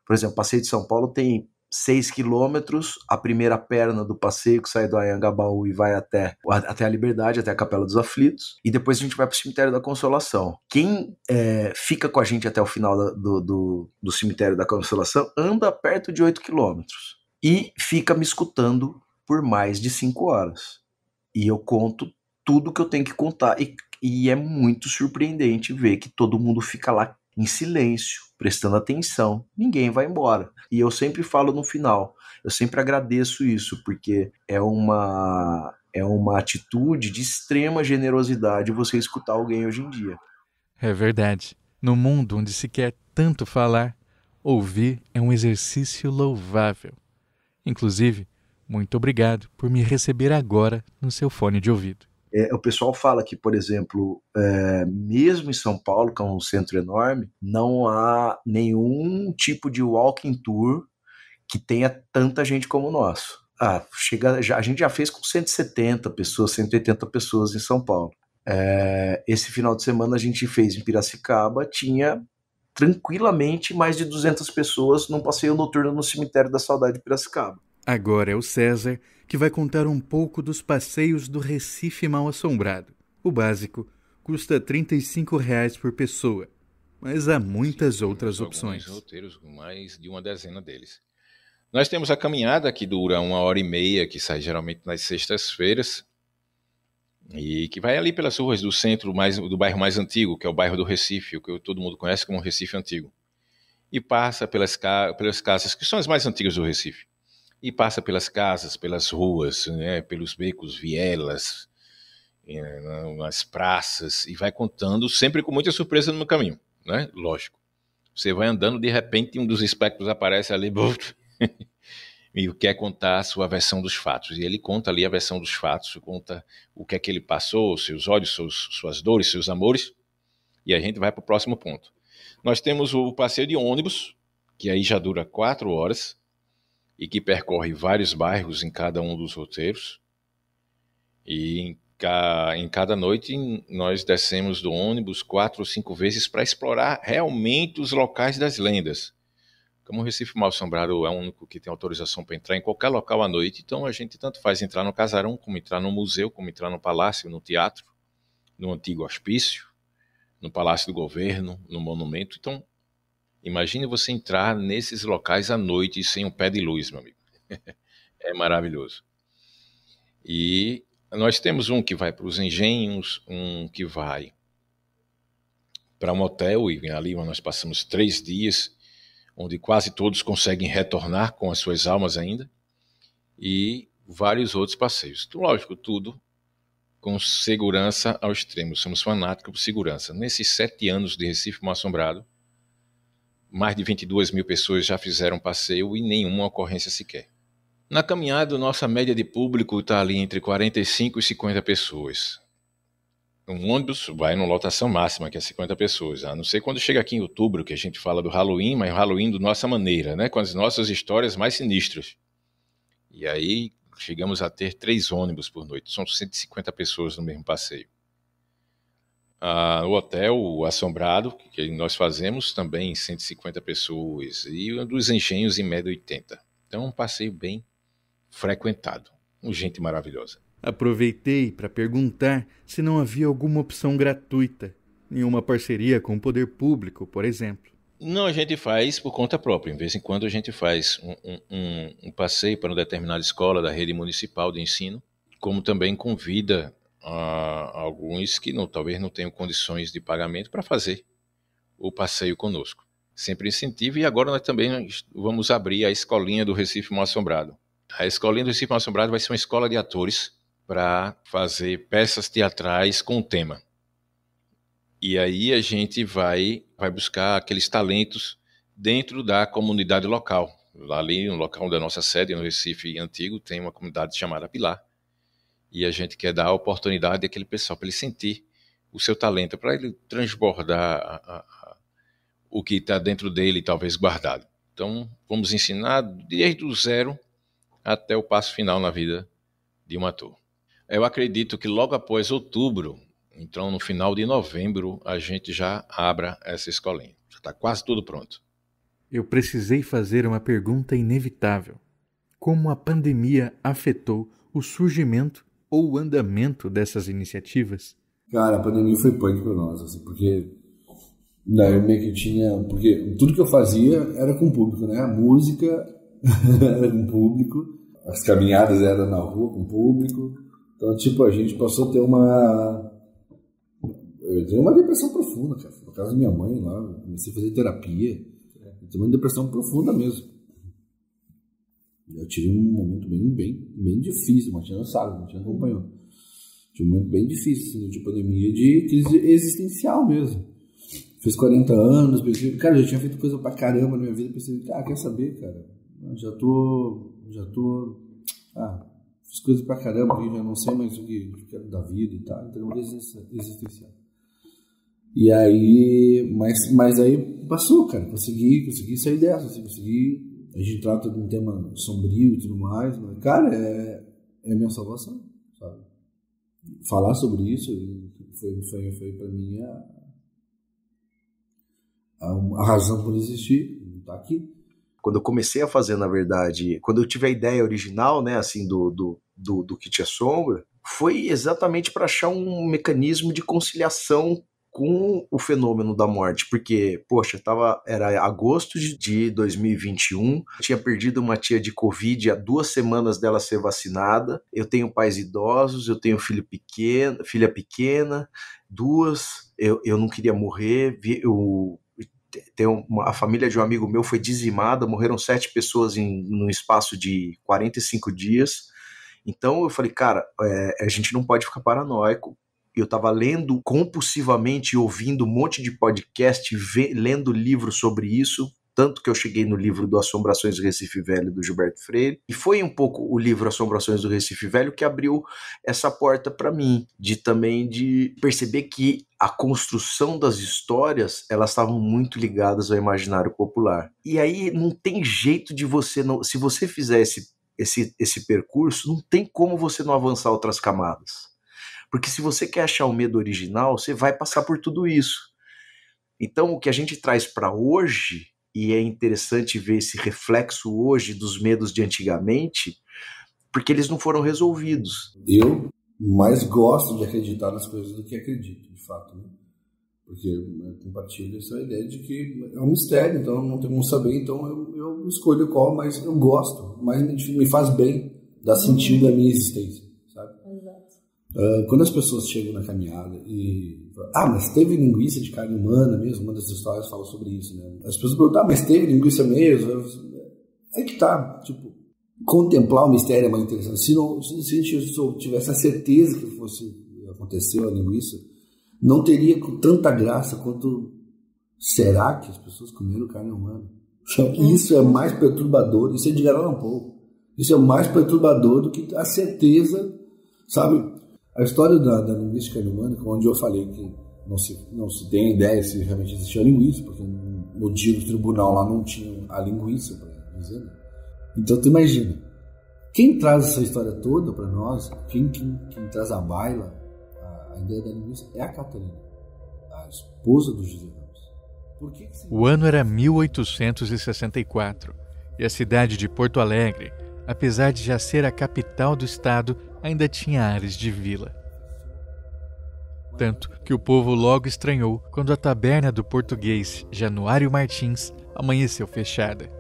Por exemplo, passei de São Paulo tem 6 quilômetros, a primeira perna do passeio que sai do Ayangabaú e vai até, até a Liberdade, até a Capela dos Aflitos, e depois a gente vai para o Cemitério da Consolação. Quem é, fica com a gente até o final do, do, do Cemitério da Consolação anda perto de 8 quilômetros e fica me escutando por mais de 5 horas. E eu conto tudo que eu tenho que contar e, e é muito surpreendente ver que todo mundo fica lá em silêncio, prestando atenção. Ninguém vai embora. E eu sempre falo no final, eu sempre agradeço isso, porque é uma é uma atitude de extrema generosidade você escutar alguém hoje em dia. É verdade. No mundo onde se quer tanto falar, ouvir é um exercício louvável. Inclusive, muito obrigado por me receber agora no seu fone de ouvido. É, o pessoal fala que, por exemplo, é, mesmo em São Paulo, que é um centro enorme, não há nenhum tipo de walking tour que tenha tanta gente como o nosso. Ah, chega, já, a gente já fez com 170 pessoas, 180 pessoas em São Paulo. É, esse final de semana a gente fez em Piracicaba, tinha tranquilamente mais de 200 pessoas num passeio noturno no cemitério da Saudade de Piracicaba. Agora é o César que vai contar um pouco dos passeios do Recife Mal Assombrado. O básico custa R$ 35 reais por pessoa, mas há muitas Sim, outras opções. roteiros, mais de uma dezena deles. Nós temos a caminhada que dura uma hora e meia, que sai geralmente nas sextas-feiras, e que vai ali pelas ruas do centro mais, do bairro mais antigo, que é o bairro do Recife, o que todo mundo conhece como Recife Antigo, e passa pelas, pelas casas que são as mais antigas do Recife e passa pelas casas, pelas ruas, né, pelos becos, vielas, nas né, praças e vai contando, sempre com muita surpresa no caminho, né? Lógico. Você vai andando, de repente um dos espectros aparece ali buf, e quer é contar a sua versão dos fatos. E ele conta ali a versão dos fatos, conta o que é que ele passou, seus olhos, seus, suas dores, seus amores. E a gente vai para o próximo ponto. Nós temos o passeio de ônibus, que aí já dura quatro horas, e que percorre vários bairros em cada um dos roteiros. E em, ca... em cada noite nós descemos do ônibus quatro ou cinco vezes para explorar realmente os locais das lendas. Como o Recife Mal Assombrado é o único que tem autorização para entrar em qualquer local à noite, então a gente tanto faz entrar no casarão, como entrar no museu, como entrar no palácio, no teatro, no antigo hospício, no palácio do governo, no monumento. Então Imagine você entrar nesses locais à noite sem um pé de luz, meu amigo. É maravilhoso. E nós temos um que vai para os engenhos, um que vai para um hotel, e ali nós passamos três dias, onde quase todos conseguem retornar com as suas almas ainda, e vários outros passeios. Lógico, tudo com segurança ao extremo. Somos fanáticos por segurança. Nesses sete anos de Recife Mal Assombrado, mais de 22 mil pessoas já fizeram passeio e nenhuma ocorrência sequer. Na caminhada, nossa média de público está ali entre 45 e 50 pessoas. Um ônibus vai numa lotação máxima, que é 50 pessoas. A não ser quando chega aqui em outubro, que a gente fala do Halloween, mas o Halloween do nossa maneira, né? com as nossas histórias mais sinistras. E aí chegamos a ter três ônibus por noite. São 150 pessoas no mesmo passeio ah, o hotel assombrado, que nós fazemos também 150 pessoas, e um dos engenhos em média 80. Então, é um passeio bem frequentado, um gente maravilhosa. Aproveitei para perguntar se não havia alguma opção gratuita, nenhuma parceria com o poder público, por exemplo. Não, a gente faz por conta própria. De vez em quando a gente faz um, um, um passeio para uma determinada escola da rede municipal de ensino, como também convida alguns que não, talvez não tenham condições de pagamento para fazer o passeio conosco. Sempre incentivo, e agora nós também vamos abrir a escolinha do Recife Mal Assombrado. A escolinha do Recife Mal Assombrado vai ser uma escola de atores para fazer peças teatrais com o tema. E aí a gente vai, vai buscar aqueles talentos dentro da comunidade local. Lá ali no local da nossa sede, no Recife Antigo, tem uma comunidade chamada Pilar, e a gente quer dar a oportunidade àquele pessoal para ele sentir o seu talento, para ele transbordar a, a, a, o que está dentro dele, talvez guardado. Então, vamos ensinar desde o zero até o passo final na vida de um ator. Eu acredito que logo após outubro, então no final de novembro, a gente já abra essa escolinha. Já está quase tudo pronto. Eu precisei fazer uma pergunta inevitável: como a pandemia afetou o surgimento ou o andamento dessas iniciativas? Cara, a pandemia foi punk para nós, assim, porque daí eu meio que tinha. Porque tudo que eu fazia era com o público, né? A música era com o público, as caminhadas eram na rua com o público. Então, tipo, a gente passou a ter uma. Eu tenho uma depressão profunda, cara. Por causa da minha mãe lá, comecei a fazer terapia. Eu tenho uma depressão profunda mesmo. Eu tive um momento bem, bem, bem difícil, Martina sabe, Martina acompanhou. Tive um momento bem difícil assim, de pandemia, de crise existencial mesmo. Fiz 40 anos, pensei, cara, eu já tinha feito coisa pra caramba na minha vida, pensei, ah, quer saber, cara, já tô, já tô, ah, fiz coisa pra caramba, já não sei mais o que quero da vida e tal, então uma existencial. E aí, mas, mas aí passou, cara, consegui, consegui sair dessa, consegui a gente trata de um tema sombrio e tudo mais, mas, cara, é, é a minha salvação, sabe? Falar sobre isso foi, foi, foi para mim a, a, a, razão por existir, tá aqui. Quando eu comecei a fazer, na verdade, quando eu tive a ideia original, né, assim, do, do, do, do Kit Sombra, foi exatamente para achar um mecanismo de conciliação com o fenômeno da morte, porque, poxa, tava, era agosto de 2021, tinha perdido uma tia de Covid há duas semanas dela ser vacinada, eu tenho pais idosos, eu tenho filho pequeno, filha pequena, duas, eu, eu não queria morrer, vi, eu tem uma, a família de um amigo meu foi dizimada, morreram sete pessoas em num espaço de 45 dias. Então eu falei, cara, é, a gente não pode ficar paranoico, eu estava lendo compulsivamente, ouvindo um monte de podcast, lendo livros sobre isso, tanto que eu cheguei no livro do Assombrações do Recife Velho do Gilberto Freire, e foi um pouco o livro Assombrações do Recife Velho que abriu essa porta para mim, de também de perceber que a construção das histórias, elas estavam muito ligadas ao imaginário popular. E aí não tem jeito de você não, se você fizer esse esse, esse percurso, não tem como você não avançar outras camadas. Porque se você quer achar o medo original, você vai passar por tudo isso. Então, o que a gente traz para hoje, e é interessante ver esse reflexo hoje dos medos de antigamente, porque eles não foram resolvidos. Eu mais gosto de acreditar nas coisas do que acredito, de fato. Né? Porque eu compartilho essa ideia de que é um mistério, então não tem como saber, então eu, eu escolho qual mas eu gosto, mais me faz bem, dá sentido uhum. à minha existência. Ah, quando as pessoas chegam na caminhada e ah, mas teve linguiça de carne humana mesmo, uma das histórias fala sobre isso, né? As pessoas perguntam, ah, mas teve linguiça mesmo? É que tá, tipo, contemplar o mistério é mais interessante. Se, não, se a gente tivesse a certeza que fosse aconteceu a linguiça, não teria tanta graça quanto será que as pessoas comeram carne humana. Isso é, é. é mais perturbador, isso é de Edgar um pouco Isso é mais perturbador do que a certeza, sabe? A história da, da linguística germânica, é onde eu falei que não se, não se tem ideia se realmente existia linguiça, porque no dia do tribunal lá não tinha a linguiça, para dizer. Então tu imagina, quem traz essa história toda para nós, quem, quem, quem, traz a baila, a, a, ideia da linguiça, é a Catarina, a esposa do José Ramos. Que que O ano era 1864 e a cidade de Porto Alegre, apesar de já ser a capital do estado, ainda tinha ares de vila. Tanto que o povo logo estranhou quando a taberna do português Januário Martins amanheceu fechada.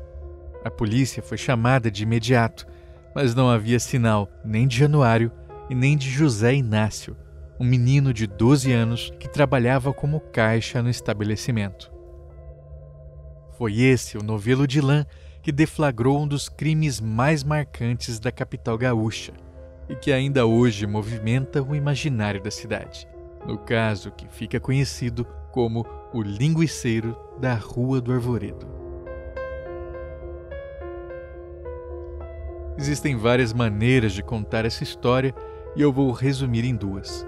A polícia foi chamada de imediato, mas não havia sinal nem de Januário e nem de José Inácio, um menino de 12 anos que trabalhava como caixa no estabelecimento. Foi esse o novelo de lã que deflagrou um dos crimes mais marcantes da capital gaúcha – e que ainda hoje movimenta o imaginário da cidade. No caso, que fica conhecido como o linguiceiro da Rua do Arvoredo. Existem várias maneiras de contar essa história e eu vou resumir em duas.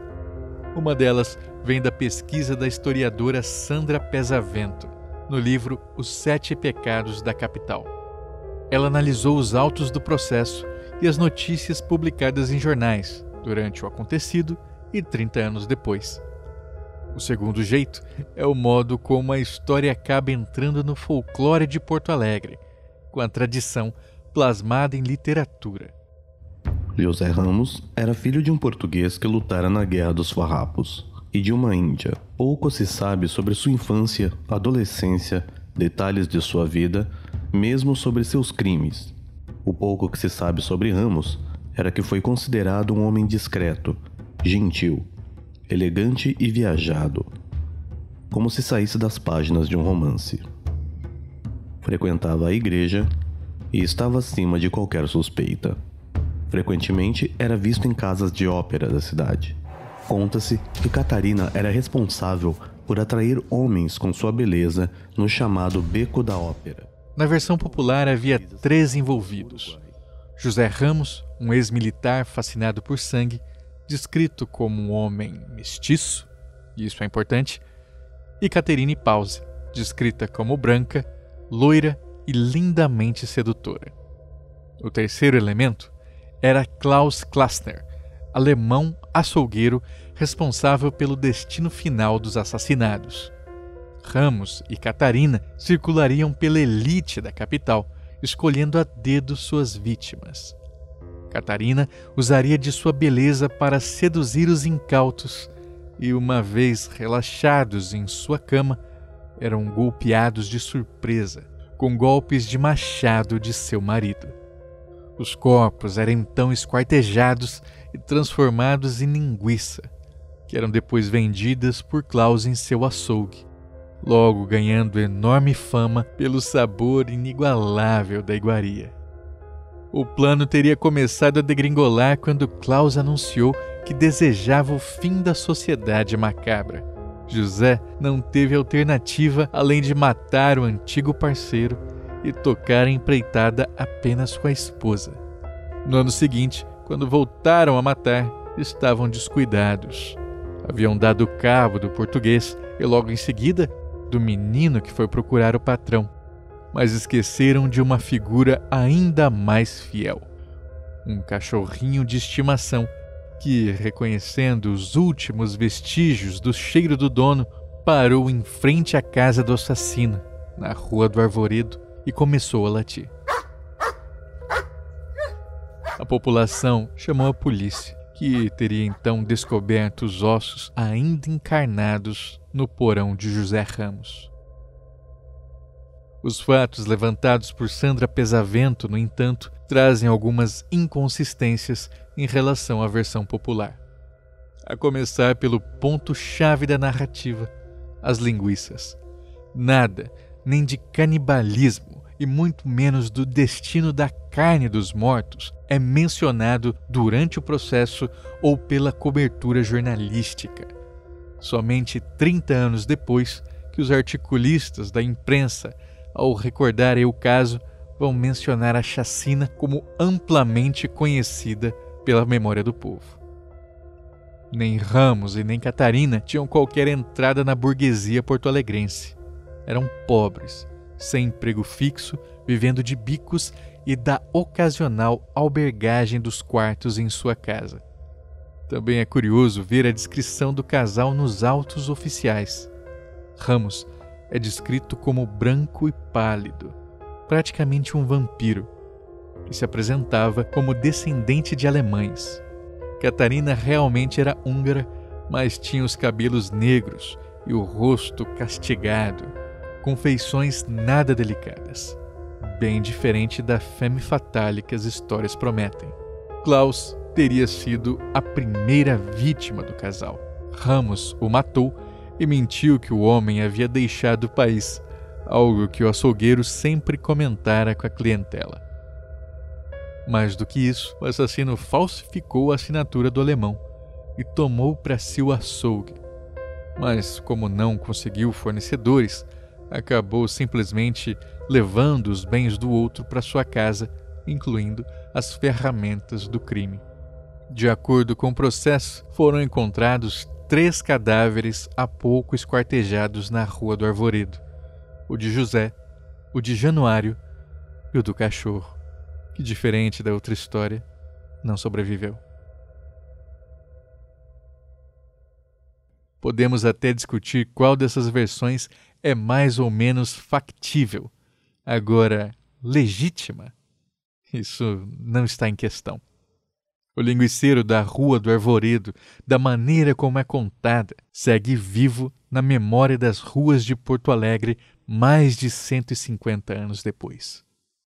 Uma delas vem da pesquisa da historiadora Sandra Pesavento, no livro Os Sete Pecados da Capital. Ela analisou os autos do processo e as notícias publicadas em jornais durante o acontecido e 30 anos depois. O segundo jeito é o modo como a história acaba entrando no folclore de Porto Alegre, com a tradição plasmada em literatura. José Ramos era filho de um português que lutara na Guerra dos Farrapos e de uma índia. Pouco se sabe sobre sua infância, adolescência, detalhes de sua vida, mesmo sobre seus crimes, o pouco que se sabe sobre Ramos era que foi considerado um homem discreto, gentil, elegante e viajado, como se saísse das páginas de um romance. Frequentava a igreja e estava acima de qualquer suspeita. Frequentemente era visto em casas de ópera da cidade. Conta-se que Catarina era responsável por atrair homens com sua beleza no chamado Beco da Ópera, na versão popular havia três envolvidos: José Ramos, um ex-militar fascinado por sangue, descrito como um homem mestiço, e isso é importante, e Caterine Pause, descrita como branca, loira e lindamente sedutora. O terceiro elemento era Klaus Klassner, alemão açougueiro responsável pelo destino final dos assassinados. Ramos e Catarina circulariam pela elite da capital, escolhendo a dedo suas vítimas. Catarina usaria de sua beleza para seduzir os incautos e, uma vez relaxados em sua cama, eram golpeados de surpresa com golpes de machado de seu marido. Os corpos eram então esquartejados e transformados em linguiça, que eram depois vendidas por Klaus em seu açougue logo ganhando enorme fama pelo sabor inigualável da iguaria. O plano teria começado a degringolar quando Klaus anunciou que desejava o fim da sociedade macabra. José não teve alternativa além de matar o antigo parceiro e tocar a empreitada apenas com a esposa. No ano seguinte, quando voltaram a matar, estavam descuidados. Haviam dado cabo do português e logo em seguida do menino que foi procurar o patrão, mas esqueceram de uma figura ainda mais fiel: um cachorrinho de estimação que, reconhecendo os últimos vestígios do cheiro do dono, parou em frente à casa do assassino, na rua do Arvoredo, e começou a latir. A população chamou a polícia que teria então descoberto os ossos ainda encarnados no porão de José Ramos. Os fatos levantados por Sandra Pesavento, no entanto, trazem algumas inconsistências em relação à versão popular. A começar pelo ponto-chave da narrativa, as linguiças. Nada, nem de canibalismo, e muito menos do destino da carne dos mortos é mencionado durante o processo ou pela cobertura jornalística. Somente 30 anos depois que os articulistas da imprensa, ao recordarem o caso, vão mencionar a chacina como amplamente conhecida pela memória do povo. Nem Ramos e nem Catarina tinham qualquer entrada na burguesia porto-alegrense. Eram pobres, sem emprego fixo, vivendo de bicos e da ocasional albergagem dos quartos em sua casa. Também é curioso ver a descrição do casal nos autos oficiais. Ramos é descrito como branco e pálido, praticamente um vampiro, e se apresentava como descendente de alemães. Catarina realmente era húngara, mas tinha os cabelos negros e o rosto castigado com feições nada delicadas, bem diferente da femme fatale que as histórias prometem. Klaus teria sido a primeira vítima do casal. Ramos o matou e mentiu que o homem havia deixado o país, algo que o açougueiro sempre comentara com a clientela. Mais do que isso, o assassino falsificou a assinatura do alemão e tomou para si o açougue. Mas, como não conseguiu fornecedores, acabou simplesmente levando os bens do outro para sua casa, incluindo as ferramentas do crime. De acordo com o processo, foram encontrados três cadáveres há pouco esquartejados na Rua do Arvoredo: o de José, o de Januário e o do cachorro, que, diferente da outra história, não sobreviveu. Podemos até discutir qual dessas versões é mais ou menos factível. Agora, legítima? Isso não está em questão. O linguiceiro da Rua do Arvoredo, da maneira como é contada, segue vivo na memória das ruas de Porto Alegre mais de 150 anos depois.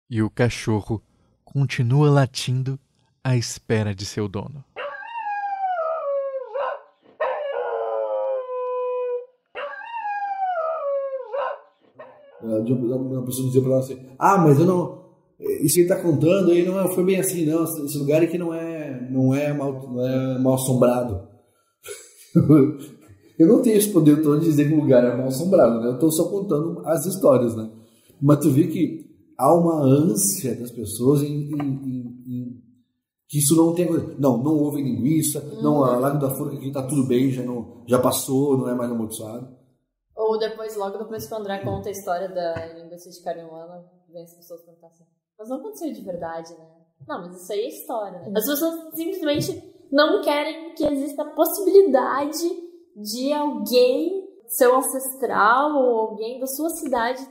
E o cachorro continua latindo à espera de seu dono. É, uma pessoa dizer para nós assim, ah, mas eu não, isso que ele está contando aí não é, foi bem assim, não, esse lugar aqui não é, não é, mal, não é mal assombrado. eu não tenho esse poder todo de dizer que o lugar é mal assombrado, né? Eu estou só contando as histórias, né? Mas tu vê que há uma ânsia das pessoas em, em, em, em que isso não tem não não houve linguiça hum. não a Lago da Forca aqui está tudo bem já não já passou não é mais amaldiçoado ou depois, logo depois que quando o André conta a história da linguiça de carimuana, vem as pessoas perguntar assim, mas não aconteceu de verdade, né? Não, mas isso aí é história, né? As pessoas simplesmente não querem que exista a possibilidade de alguém, seu ancestral ou alguém da sua cidade,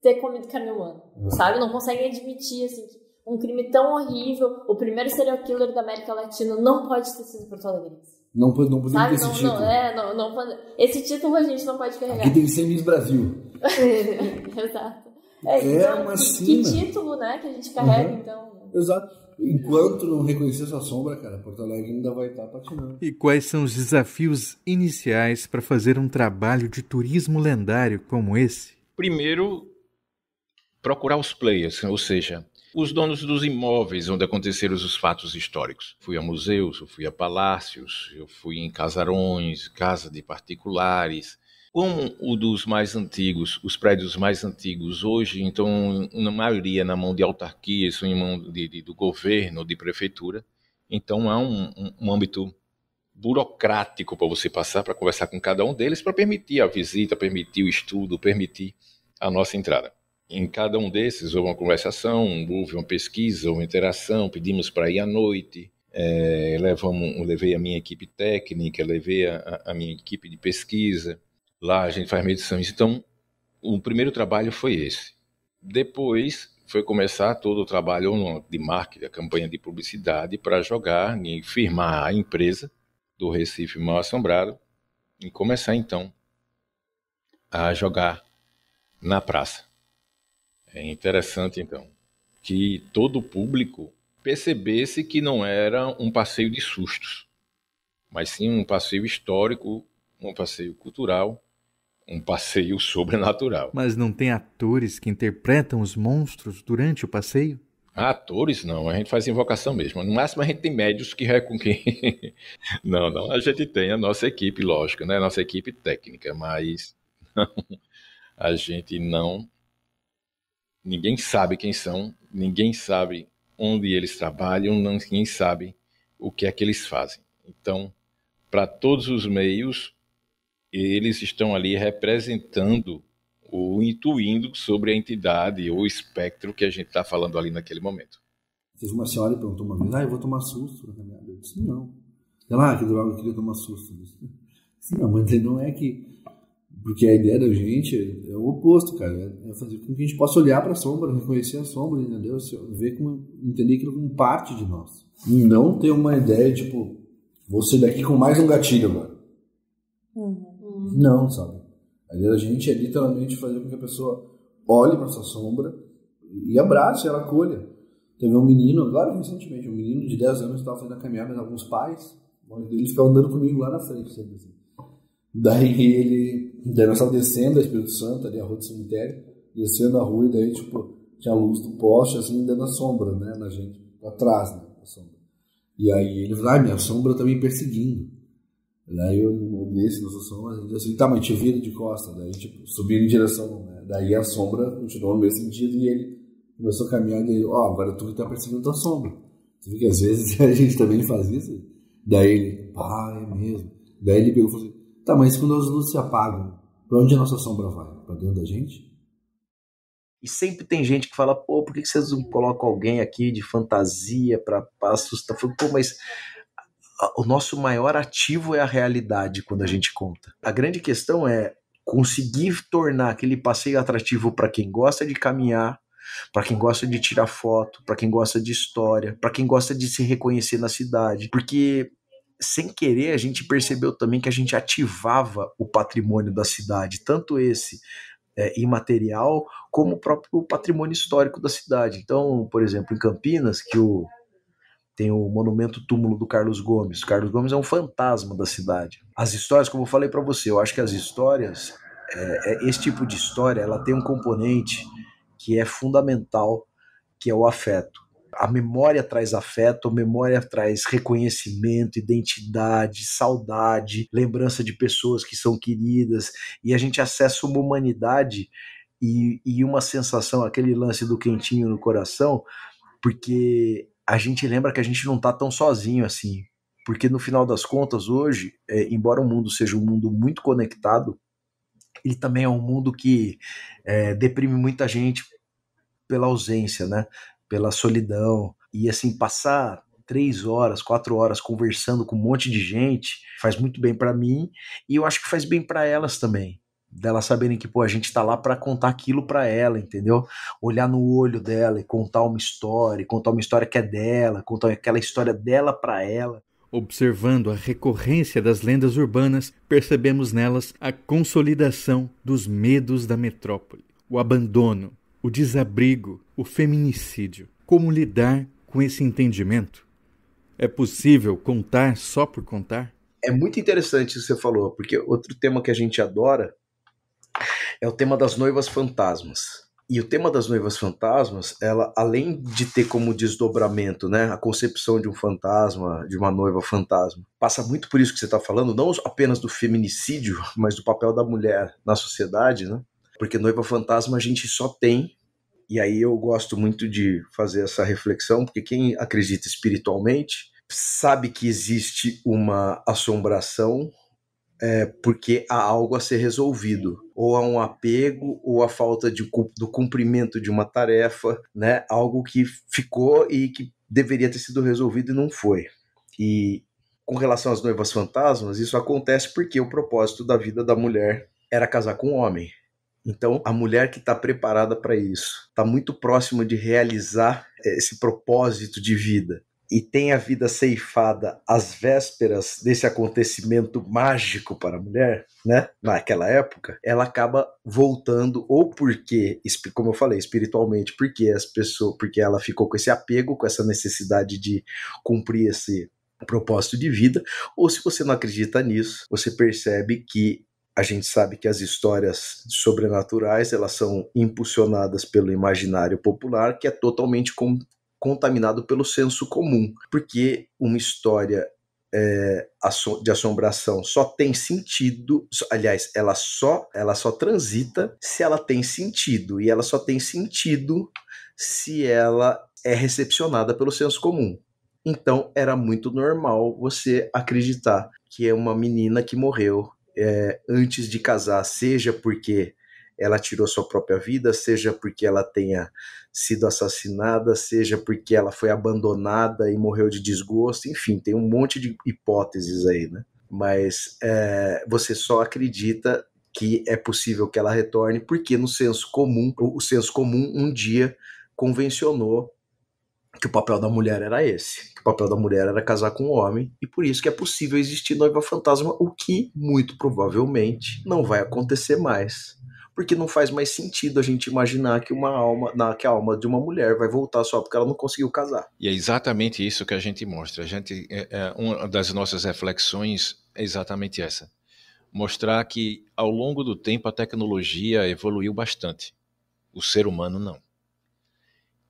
ter comido carne humana, uhum. sabe? Não conseguem admitir, assim, que um crime tão horrível, o primeiro serial killer da América Latina não pode ter sido porto Alegre. Não, não podemos Sabe, ter não, esse não, título. É, não, não, esse título a gente não pode carregar. Aqui tem 100 Miss Brasil. Exato. É, é então, uma que, que, título, né, que a gente carrega, uhum. então. Exato. Enquanto não reconhecer sua sombra, cara, Porto Alegre ainda vai estar tá patinando. E quais são os desafios iniciais para fazer um trabalho de turismo lendário como esse? Primeiro, procurar os players, ou seja, os donos dos imóveis onde aconteceram os fatos históricos. Fui a museus, eu fui a palácios, eu fui em casarões, casa de particulares. Como o dos mais antigos, os prédios mais antigos hoje, então, na maioria na mão de autarquias, em mão de, de, do governo, de prefeitura, então há um, um, um âmbito burocrático para você passar para conversar com cada um deles, para permitir a visita, permitir o estudo, permitir a nossa entrada. Em cada um desses houve uma conversação, houve uma pesquisa, uma interação, pedimos para ir à noite, é, levamos, levei a minha equipe técnica, levei a, a, minha equipe de pesquisa, lá a gente faz medições. Então, o primeiro trabalho foi esse. Depois foi começar todo o trabalho de marketing, a campanha de publicidade para jogar e firmar a empresa do Recife Mal Assombrado e começar então a jogar na praça. É interessante, então, que todo o público percebesse que não era um passeio de sustos, mas sim um passeio histórico, um passeio cultural, um passeio sobrenatural. Mas não tem atores que interpretam os monstros durante o passeio? Ah, atores não, a gente faz invocação mesmo. No máximo a gente tem médios que reconquem. não, não, a gente tem a nossa equipe, lógico, né? A nossa equipe técnica, mas a gente não Ninguém sabe quem são, ninguém sabe onde eles trabalham, ninguém sabe o que é que eles fazem. Então, para todos os meios, eles estão ali representando ou intuindo sobre a entidade ou espectro que a gente está falando ali naquele momento. Teve uma senhora que perguntou uma vez, ah, eu vou tomar susto na caminhada. Eu disse, não. Sei lá ah, que droga, eu queria tomar susto. Eu disse, não, mas não é que porque a ideia da gente é o oposto, cara. É fazer com que a gente possa olhar para a sombra, reconhecer a sombra, entendeu? Ver como, entender aquilo como parte de nós. E não ter uma ideia, tipo, você daqui com mais um gatilho agora. Uhum. Não, sabe? A ideia da gente é literalmente fazer com que a pessoa olhe para sua sombra e abrace, ela acolha. Teve um menino, agora recentemente, um menino de 10 anos que estava fazendo a caminhada com alguns pais. Ele ficava andando comigo lá na frente, sempre assim. Daí ele, daí nós estávamos descendo a Espírito Santo, ali a rua do cemitério, descendo a rua, e daí, tipo, tinha a luz do poste, assim, dando a sombra, né, na gente, atrás, né, sombra. E aí ele falou, ah, minha sombra tá me perseguindo. Daí eu olhei assim, nossa sombra, ele disse assim, tá, mas te vira de costa. Daí, tipo, subindo em direção, né, daí a sombra continuou no mesmo sentido, e ele começou a caminhar, e ó, oh, agora tu que tá perseguindo a sombra. Tu vê que às vezes a gente também faz isso. Daí ele, ah, é mesmo. Daí ele pegou e falou assim, Tá, mas quando as luzes se apagam, para onde a nossa sombra vai? Para dentro da gente? E sempre tem gente que fala, pô, por que vocês não colocam alguém aqui de fantasia para assustar? Falo, pô, mas o nosso maior ativo é a realidade quando a gente conta. A grande questão é conseguir tornar aquele passeio atrativo para quem gosta de caminhar, para quem gosta de tirar foto, para quem gosta de história, para quem gosta de se reconhecer na cidade, porque sem querer, a gente percebeu também que a gente ativava o patrimônio da cidade, tanto esse é, imaterial, como o próprio patrimônio histórico da cidade. Então, por exemplo, em Campinas, que o, tem o monumento túmulo do Carlos Gomes. O Carlos Gomes é um fantasma da cidade. As histórias, como eu falei para você, eu acho que as histórias, é, é, esse tipo de história, ela tem um componente que é fundamental, que é o afeto. A memória traz afeto, a memória traz reconhecimento, identidade, saudade, lembrança de pessoas que são queridas, e a gente acessa uma humanidade e, e uma sensação, aquele lance do quentinho no coração, porque a gente lembra que a gente não está tão sozinho assim. Porque no final das contas, hoje, é, embora o mundo seja um mundo muito conectado, ele também é um mundo que é, deprime muita gente pela ausência, né? pela solidão. E assim, passar três horas, quatro horas conversando com um monte de gente faz muito bem para mim e eu acho que faz bem para elas também. Delas saberem que, pô, a gente tá lá para contar aquilo para ela, entendeu? Olhar no olho dela e contar uma história, contar uma história que é dela, contar aquela história dela para ela. Observando a recorrência das lendas urbanas, percebemos nelas a consolidação dos medos da metrópole, o abandono, o desabrigo, o feminicídio. Como lidar com esse entendimento? É possível contar só por contar? É muito interessante o que você falou, porque outro tema que a gente adora é o tema das noivas fantasmas. E o tema das noivas fantasmas, ela além de ter como desdobramento, né, a concepção de um fantasma, de uma noiva fantasma, passa muito por isso que você está falando, não apenas do feminicídio, mas do papel da mulher na sociedade, né? Porque noiva fantasma a gente só tem e aí eu gosto muito de fazer essa reflexão, porque quem acredita espiritualmente sabe que existe uma assombração é, porque há algo a ser resolvido, ou há um apego, ou a falta de, do cumprimento de uma tarefa, né? algo que ficou e que deveria ter sido resolvido e não foi. E com relação às noivas fantasmas, isso acontece porque o propósito da vida da mulher era casar com um homem. Então, a mulher que está preparada para isso, está muito próxima de realizar eh, esse propósito de vida e tem a vida ceifada às vésperas desse acontecimento mágico para a mulher, né? Naquela época, ela acaba voltando ou porque, como eu falei, espiritualmente, porque as pessoas, porque ela ficou com esse apego, com essa necessidade de cumprir esse propósito de vida, ou se você não acredita nisso, você percebe que a gente sabe que as histórias sobrenaturais elas são impulsionadas pelo imaginário popular, que é totalmente com, contaminado pelo senso comum, porque uma história é, de assombração só tem sentido, aliás, ela só ela só transita se ela tem sentido e ela só tem sentido se ela é recepcionada pelo senso comum. Então era muito normal você acreditar que é uma menina que morreu é, antes de casar, seja porque ela tirou sua própria vida, seja porque ela tenha sido assassinada, seja porque ela foi abandonada e morreu de desgosto, enfim, tem um monte de hipóteses aí, né? Mas é, você só acredita que é possível que ela retorne porque no senso comum, o senso comum um dia convencionou que o papel da mulher era esse, que o papel da mulher era casar com o um homem, e por isso que é possível existir noiva fantasma, o que muito provavelmente não vai acontecer mais. Porque não faz mais sentido a gente imaginar que uma alma, que a alma de uma mulher vai voltar só porque ela não conseguiu casar. E é exatamente isso que a gente mostra. A gente, é, é, uma das nossas reflexões é exatamente essa: mostrar que ao longo do tempo a tecnologia evoluiu bastante, o ser humano não.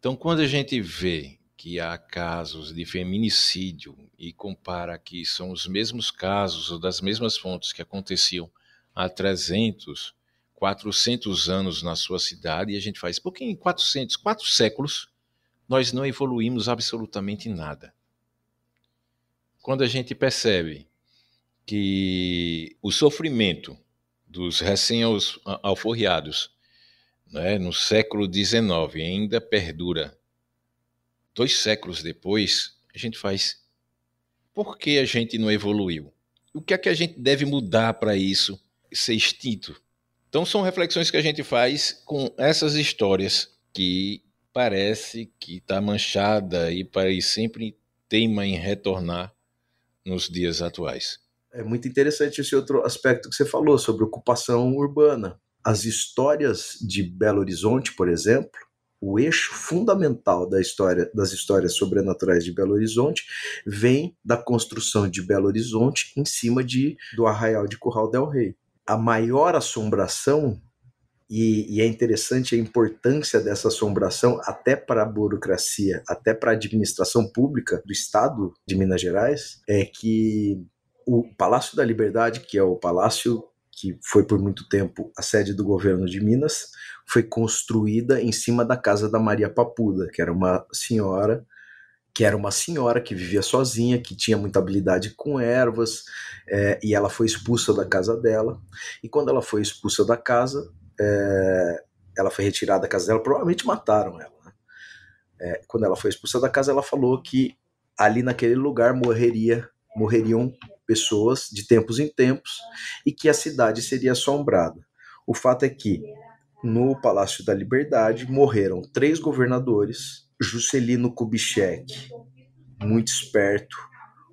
Então, quando a gente vê que há casos de feminicídio e compara que são os mesmos casos ou das mesmas fontes que aconteciam há 300, 400 anos na sua cidade, e a gente faz, porque em 400, quatro séculos, nós não evoluímos absolutamente nada. Quando a gente percebe que o sofrimento dos recém-alforriados né, no século XIX, ainda perdura. Dois séculos depois, a gente faz. Por que a gente não evoluiu? O que é que a gente deve mudar para isso ser extinto? Então, são reflexões que a gente faz com essas histórias que parece que está manchada e parece sempre teima em retornar nos dias atuais. É muito interessante esse outro aspecto que você falou sobre ocupação urbana. As histórias de Belo Horizonte, por exemplo, o eixo fundamental da história das histórias sobrenaturais de Belo Horizonte vem da construção de Belo Horizonte em cima de do arraial de Curral del Rei. A maior assombração e, e é interessante a importância dessa assombração até para a burocracia, até para a administração pública do Estado de Minas Gerais, é que o Palácio da Liberdade, que é o palácio que foi por muito tempo a sede do governo de Minas, foi construída em cima da casa da Maria Papuda, que era uma senhora que era uma senhora que vivia sozinha, que tinha muita habilidade com ervas, é, e ela foi expulsa da casa dela. E quando ela foi expulsa da casa, é, ela foi retirada da casa dela, provavelmente mataram ela. Né? É, quando ela foi expulsa da casa, ela falou que ali naquele lugar morreria morreriam pessoas de tempos em tempos e que a cidade seria assombrada. O fato é que, no Palácio da Liberdade, morreram três governadores. Juscelino Kubitschek, muito esperto,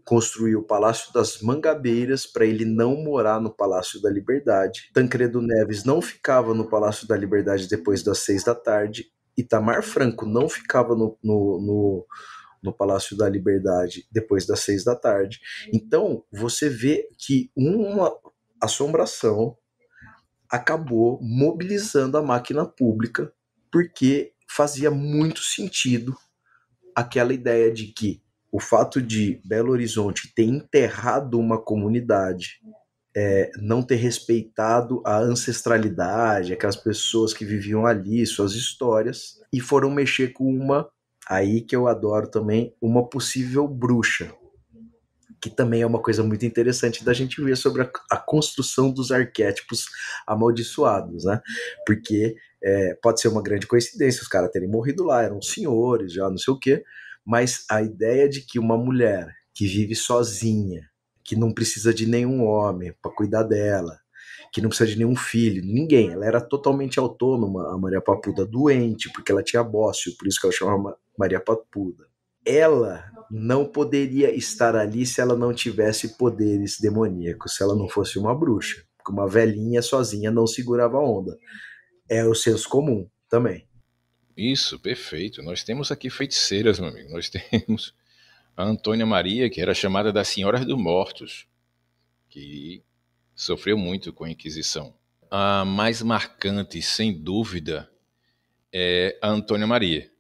construiu o Palácio das Mangabeiras para ele não morar no Palácio da Liberdade. Tancredo Neves não ficava no Palácio da Liberdade depois das seis da tarde. Itamar Franco não ficava no, no, no no Palácio da Liberdade depois das seis da tarde. Uhum. Então, você vê que uma assombração acabou mobilizando a máquina pública, porque fazia muito sentido aquela ideia de que o fato de Belo Horizonte ter enterrado uma comunidade, é, não ter respeitado a ancestralidade, aquelas pessoas que viviam ali, suas histórias, e foram mexer com uma Aí que eu adoro também uma possível bruxa, que também é uma coisa muito interessante da gente ver sobre a, a construção dos arquétipos amaldiçoados, né? Porque é, pode ser uma grande coincidência os caras terem morrido lá, eram senhores, já não sei o quê, mas a ideia de que uma mulher que vive sozinha, que não precisa de nenhum homem para cuidar dela, que não precisa de nenhum filho, ninguém. Ela era totalmente autônoma, a Maria Papuda, doente, porque ela tinha bócio, por isso que ela chamava Maria Papuda. Ela não poderia estar ali se ela não tivesse poderes demoníacos, se ela não fosse uma bruxa. Porque uma velhinha sozinha não segurava a onda. É o senso comum também. Isso, perfeito. Nós temos aqui feiticeiras, meu amigo. Nós temos a Antônia Maria, que era chamada das senhoras dos Mortos, que sofreu muito com a Inquisição. A mais marcante, sem dúvida, é a Antônia Maria.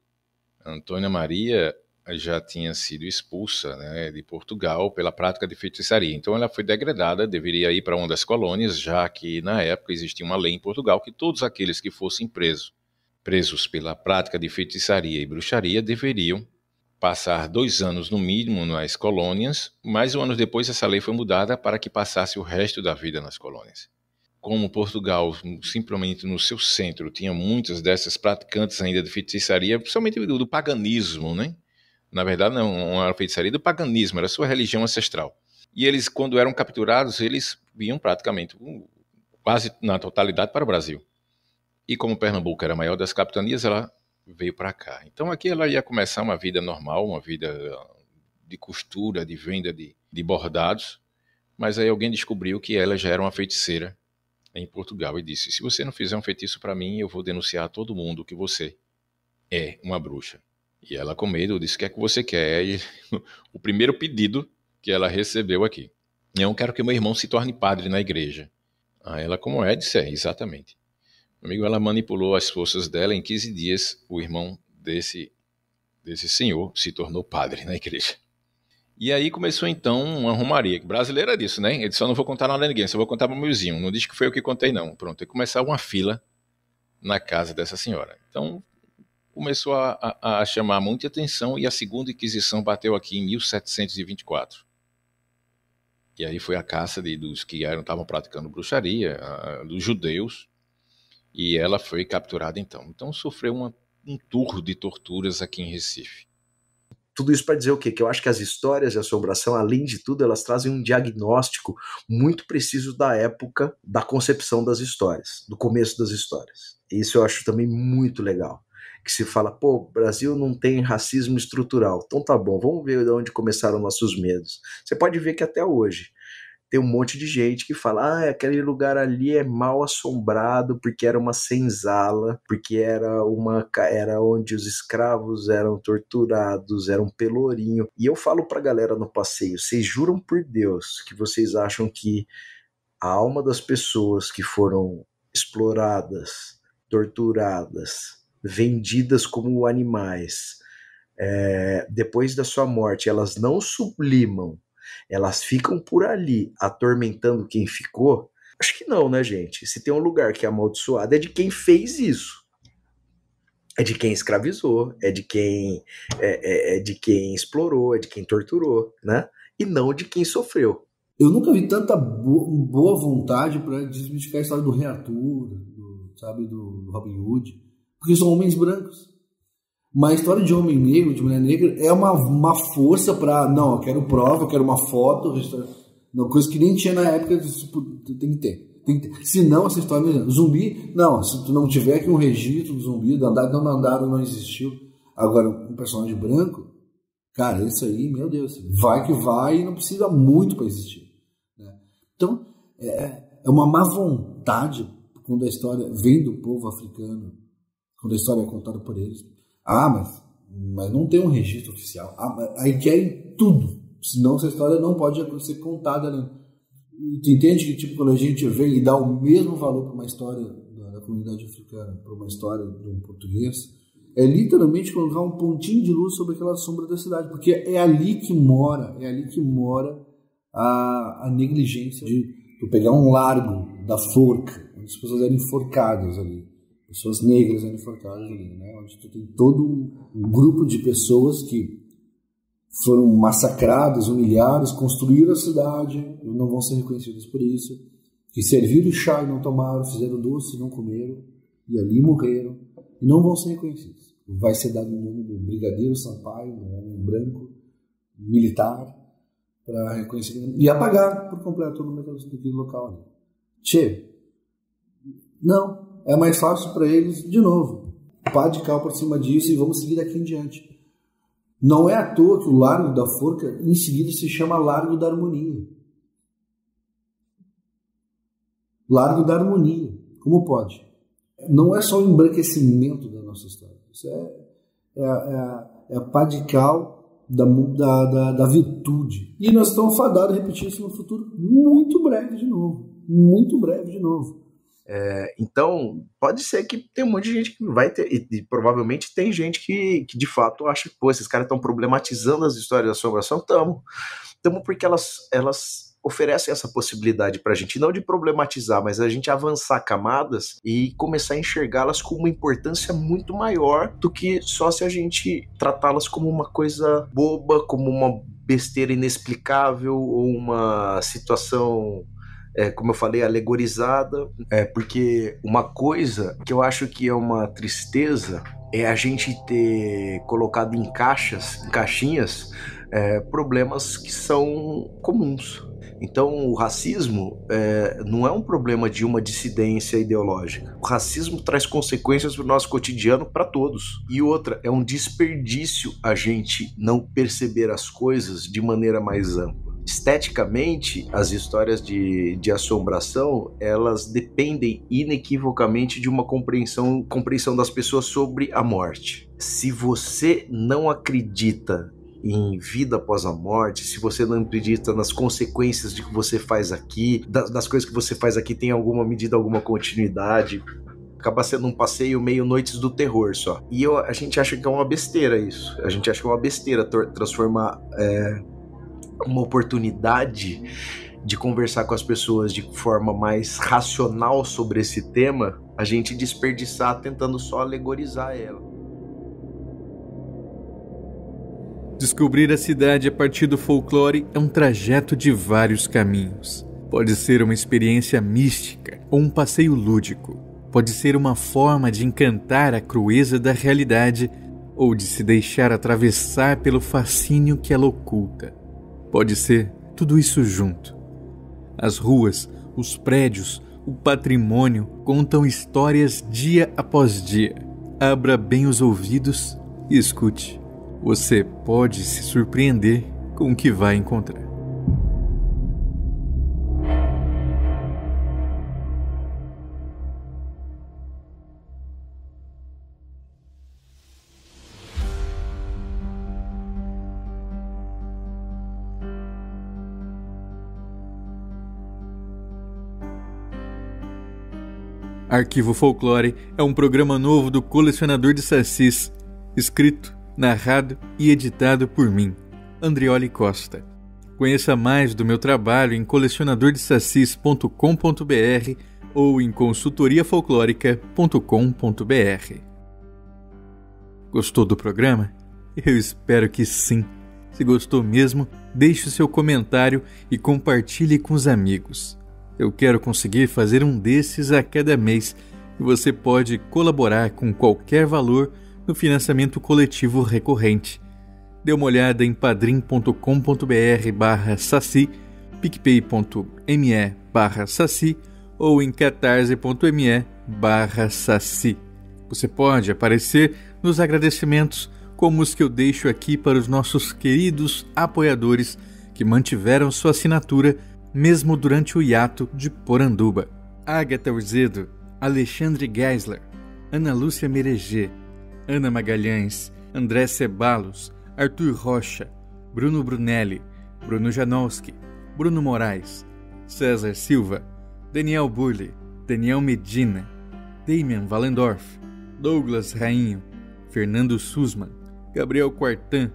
A Antônia Maria já tinha sido expulsa né, de Portugal pela prática de feitiçaria. Então ela foi degradada, deveria ir para uma das colônias, já que na época existia uma lei em Portugal que todos aqueles que fossem presos, presos pela prática de feitiçaria e bruxaria deveriam passar dois anos no mínimo nas colônias, mas um ano depois essa lei foi mudada para que passasse o resto da vida nas colônias. Como Portugal, simplesmente no seu centro, tinha muitas dessas praticantes ainda de feitiçaria, principalmente do, do paganismo, né? Na verdade, não era feitiçaria do paganismo, era sua religião ancestral. E eles, quando eram capturados, eles vinham praticamente uh, quase na totalidade para o Brasil. E como Pernambuco era a maior das capitanias, ela veio para cá. Então aqui ela ia começar uma vida normal, uma vida ah, de costura, de venda de, de bordados, mas aí alguém descobriu que ela já era uma feiticeira em Portugal e disse: Se você não fizer um feitiço para mim, eu vou denunciar a todo mundo que você é uma bruxa. E ela, com medo, disse: O que é que você quer? E o primeiro pedido que ela recebeu aqui: Não quero que meu irmão se torne padre na igreja. Aí ela, como é, disse: É, exatamente amigo, ela manipulou as forças dela. Em 15 dias, o irmão desse, desse senhor se tornou padre na igreja. E aí começou então uma romaria. Brasileira é disso, né? só não vou contar nada a ninguém, só vou contar para o meuzinho. Não diz que foi eu que contei, não. Pronto, e começar uma fila na casa dessa senhora. Então começou a, a, a, chamar muita atenção e a segunda Inquisição bateu aqui em 1724. E aí foi a caça de, dos que estavam praticando bruxaria, a, dos judeus, e ela foi capturada então. Então sofreu uma, um turro de torturas aqui em Recife. Tudo isso para dizer o quê? Que eu acho que as histórias de assombração, além de tudo, elas trazem um diagnóstico muito preciso da época da concepção das histórias, do começo das histórias. Isso eu acho também muito legal. Que se fala, pô, Brasil não tem racismo estrutural. Então tá bom, vamos ver de onde começaram nossos medos. Você pode ver que até hoje tem um monte de gente que fala: ah, aquele lugar ali é mal assombrado porque era uma senzala, porque era uma era onde os escravos eram torturados, era um pelourinho. E eu falo pra galera no passeio: vocês juram por Deus que vocês acham que a alma das pessoas que foram exploradas, torturadas, vendidas como animais, é, depois da sua morte, elas não sublimam elas ficam por ali atormentando quem ficou? Acho que não, né, gente? Se tem um lugar que é amaldiçoado é de quem fez isso. É de quem escravizou, é de quem é, é, é de quem explorou, é de quem torturou, né? E não de quem sofreu. Eu nunca vi tanta boa vontade para desmistificar a história do Rei Arthur, do, sabe, do Robin Hood, porque são homens brancos uma história de homem negro, de mulher negra, é uma, uma força para Não, eu quero prova, eu quero uma foto. Não, coisa que nem tinha na época, tipo, tem que ter. Tem que ter. Se não, essa história. Zumbi, não. Se tu não tiver aqui um registro do zumbi, do andar, não andado, não existiu. Agora, um personagem branco, cara, isso aí, meu Deus, vai que vai e não precisa muito para existir. Né? Então, é, é uma má vontade quando a história vem do povo africano, quando a história é contada por eles ah, mas, mas não tem um registro oficial. Ah, aí querem é tudo, senão essa história não pode ser contada. Né? tu entende que tipo, quando a gente vem e dá o mesmo valor para uma história da, da comunidade africana, para uma história de um português, é literalmente colocar um pontinho de luz sobre aquela sombra da cidade, porque é ali que mora, é ali que mora a, a negligência de tu pegar um largo da forca, onde as pessoas eram enforcadas ali pessoas negras enforcadas ali, né? Onde tu tem todo um grupo de pessoas que foram massacradas, humilhadas, construíram a cidade, não vão ser reconhecidas por isso, que serviram chá e não tomaram, fizeram doce e não comeram, e ali morreram, e não vão ser reconhecidos. Vai ser dado o nome do Brigadeiro Sampaio, um homem branco, militar, para reconhecer, e apagar por completo o nome daquele local. Che? não, é mais fácil para eles, de novo, pá de cal por cima disso e vamos seguir daqui em diante. Não é à toa que o Largo da Forca em seguida se chama Largo da Harmonia. Largo da Harmonia. Como pode? Não é só o embranquecimento da nossa história. Isso é, é, é, é a pá de cal da, da, da, da virtude. E nós estamos fadados a repetir isso no futuro muito breve de novo. Muito breve de novo. É, então, pode ser que tem um monte de gente que vai ter, e, e provavelmente tem gente que, que de fato acha que, pô, esses caras estão problematizando as histórias da assombração. Estamos. Estamos porque elas, elas oferecem essa possibilidade para a gente, não de problematizar, mas a gente avançar camadas e começar a enxergá-las com uma importância muito maior do que só se a gente tratá-las como uma coisa boba, como uma besteira inexplicável ou uma situação é, como eu falei, alegorizada, é, porque uma coisa que eu acho que é uma tristeza é a gente ter colocado em caixas, em caixinhas, é, problemas que são comuns. Então, o racismo é, não é um problema de uma dissidência ideológica. O racismo traz consequências para o nosso cotidiano para todos. E outra, é um desperdício a gente não perceber as coisas de maneira mais ampla esteticamente, as histórias de, de assombração, elas dependem inequivocamente de uma compreensão, compreensão das pessoas sobre a morte. Se você não acredita em vida após a morte, se você não acredita nas consequências de que você faz aqui, das, das coisas que você faz aqui tem alguma medida, alguma continuidade, acaba sendo um passeio meio noites do terror só. E eu, a gente acha que é uma besteira isso. A gente acha que é uma besteira transformar é uma oportunidade de conversar com as pessoas de forma mais racional sobre esse tema, a gente desperdiçar tentando só alegorizar ela. Descobrir a cidade a partir do folclore é um trajeto de vários caminhos. Pode ser uma experiência mística ou um passeio lúdico. Pode ser uma forma de encantar a crueza da realidade ou de se deixar atravessar pelo fascínio que ela oculta. Pode ser tudo isso junto. As ruas, os prédios, o patrimônio contam histórias dia após dia. Abra bem os ouvidos e escute. Você pode se surpreender com o que vai encontrar. Arquivo Folclore é um programa novo do colecionador de sacis, escrito, narrado e editado por mim, Andrioli Costa. Conheça mais do meu trabalho em colecionadordesacis.com.br ou em consultoriafolclórica.com.br. Gostou do programa? Eu espero que sim. Se gostou mesmo, deixe o seu comentário e compartilhe com os amigos. Eu quero conseguir fazer um desses a cada mês e você pode colaborar com qualquer valor no financiamento coletivo recorrente. Dê uma olhada em padrim.com.br saci, picpay.me saci ou em catarse.me saci. Você pode aparecer nos agradecimentos como os que eu deixo aqui para os nossos queridos apoiadores que mantiveram sua assinatura mesmo durante o hiato de Poranduba. Agatha Urzedo, Alexandre Geisler, Ana Lúcia Mereger, Ana Magalhães, André Cebalos, Arthur Rocha, Bruno Brunelli, Bruno Janowski, Bruno Moraes, César Silva, Daniel Burle, Daniel Medina, Damian Valendorf, Douglas Rainho, Fernando Sussman, Gabriel Quartan,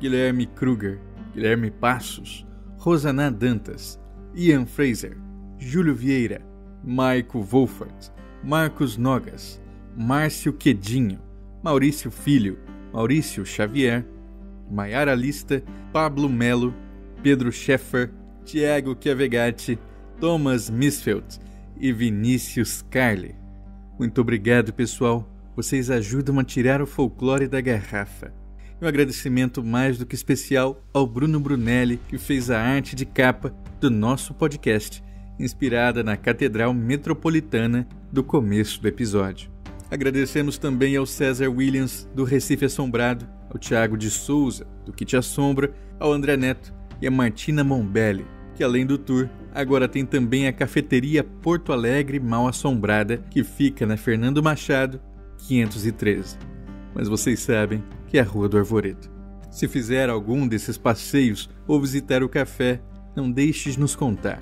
Guilherme Kruger, Guilherme Passos, Rosaná Dantas, Ian Fraser, Júlio Vieira, Maico Wolfert, Marcos Nogas, Márcio Quedinho, Maurício Filho, Maurício Xavier, Maiara Lista, Pablo Melo, Pedro Scheffer, Tiago Chiavegatti, Thomas Misfeld e Vinícius Carli. Muito obrigado, pessoal. Vocês ajudam a tirar o folclore da garrafa. Um agradecimento mais do que especial ao Bruno Brunelli, que fez a arte de capa do nosso podcast, inspirada na Catedral Metropolitana do começo do episódio. Agradecemos também ao César Williams, do Recife Assombrado, ao Tiago de Souza, do Que Te Assombra, ao André Neto e a Martina Mombelli, que além do tour, agora tem também a cafeteria Porto Alegre Mal Assombrada, que fica na Fernando Machado, 513. Mas vocês sabem, que é a Rua do Arvoredo. Se fizer algum desses passeios ou visitar o café, não deixes nos contar.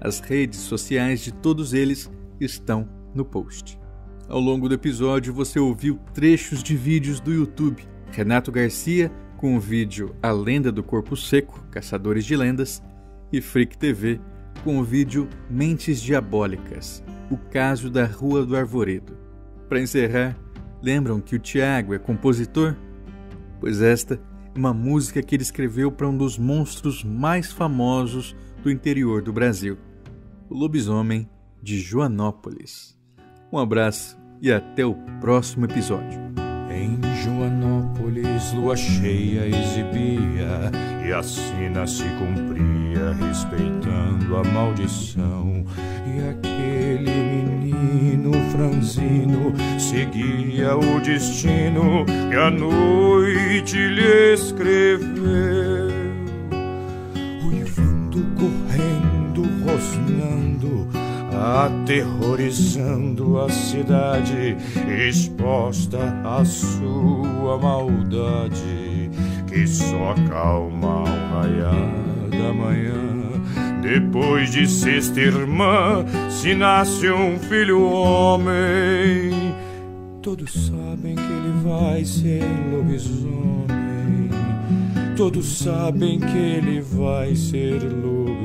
As redes sociais de todos eles estão no post. Ao longo do episódio, você ouviu trechos de vídeos do YouTube. Renato Garcia com o vídeo A Lenda do Corpo Seco, Caçadores de Lendas, e Freak TV com o vídeo Mentes Diabólicas, o caso da Rua do Arvoredo. Para encerrar, lembram que o Tiago é compositor? pois esta é uma música que ele escreveu para um dos monstros mais famosos do interior do Brasil, o lobisomem de Joanópolis. Um abraço e até o próximo episódio. Em Joanópolis, lua cheia exibia e a sina se cumpria respeitando a maldição. E aquele menino franzino seguia o destino que a noite lhe escreveu. Uivando, correndo, rosnando, aterrorizando a cidade, exposta à sua maldade, que só calma ao raiar da manhã. Depois de sexta irmã, se nasce um filho homem, todos sabem que ele vai ser lobisomem. Todos sabem que ele vai ser lobisomem.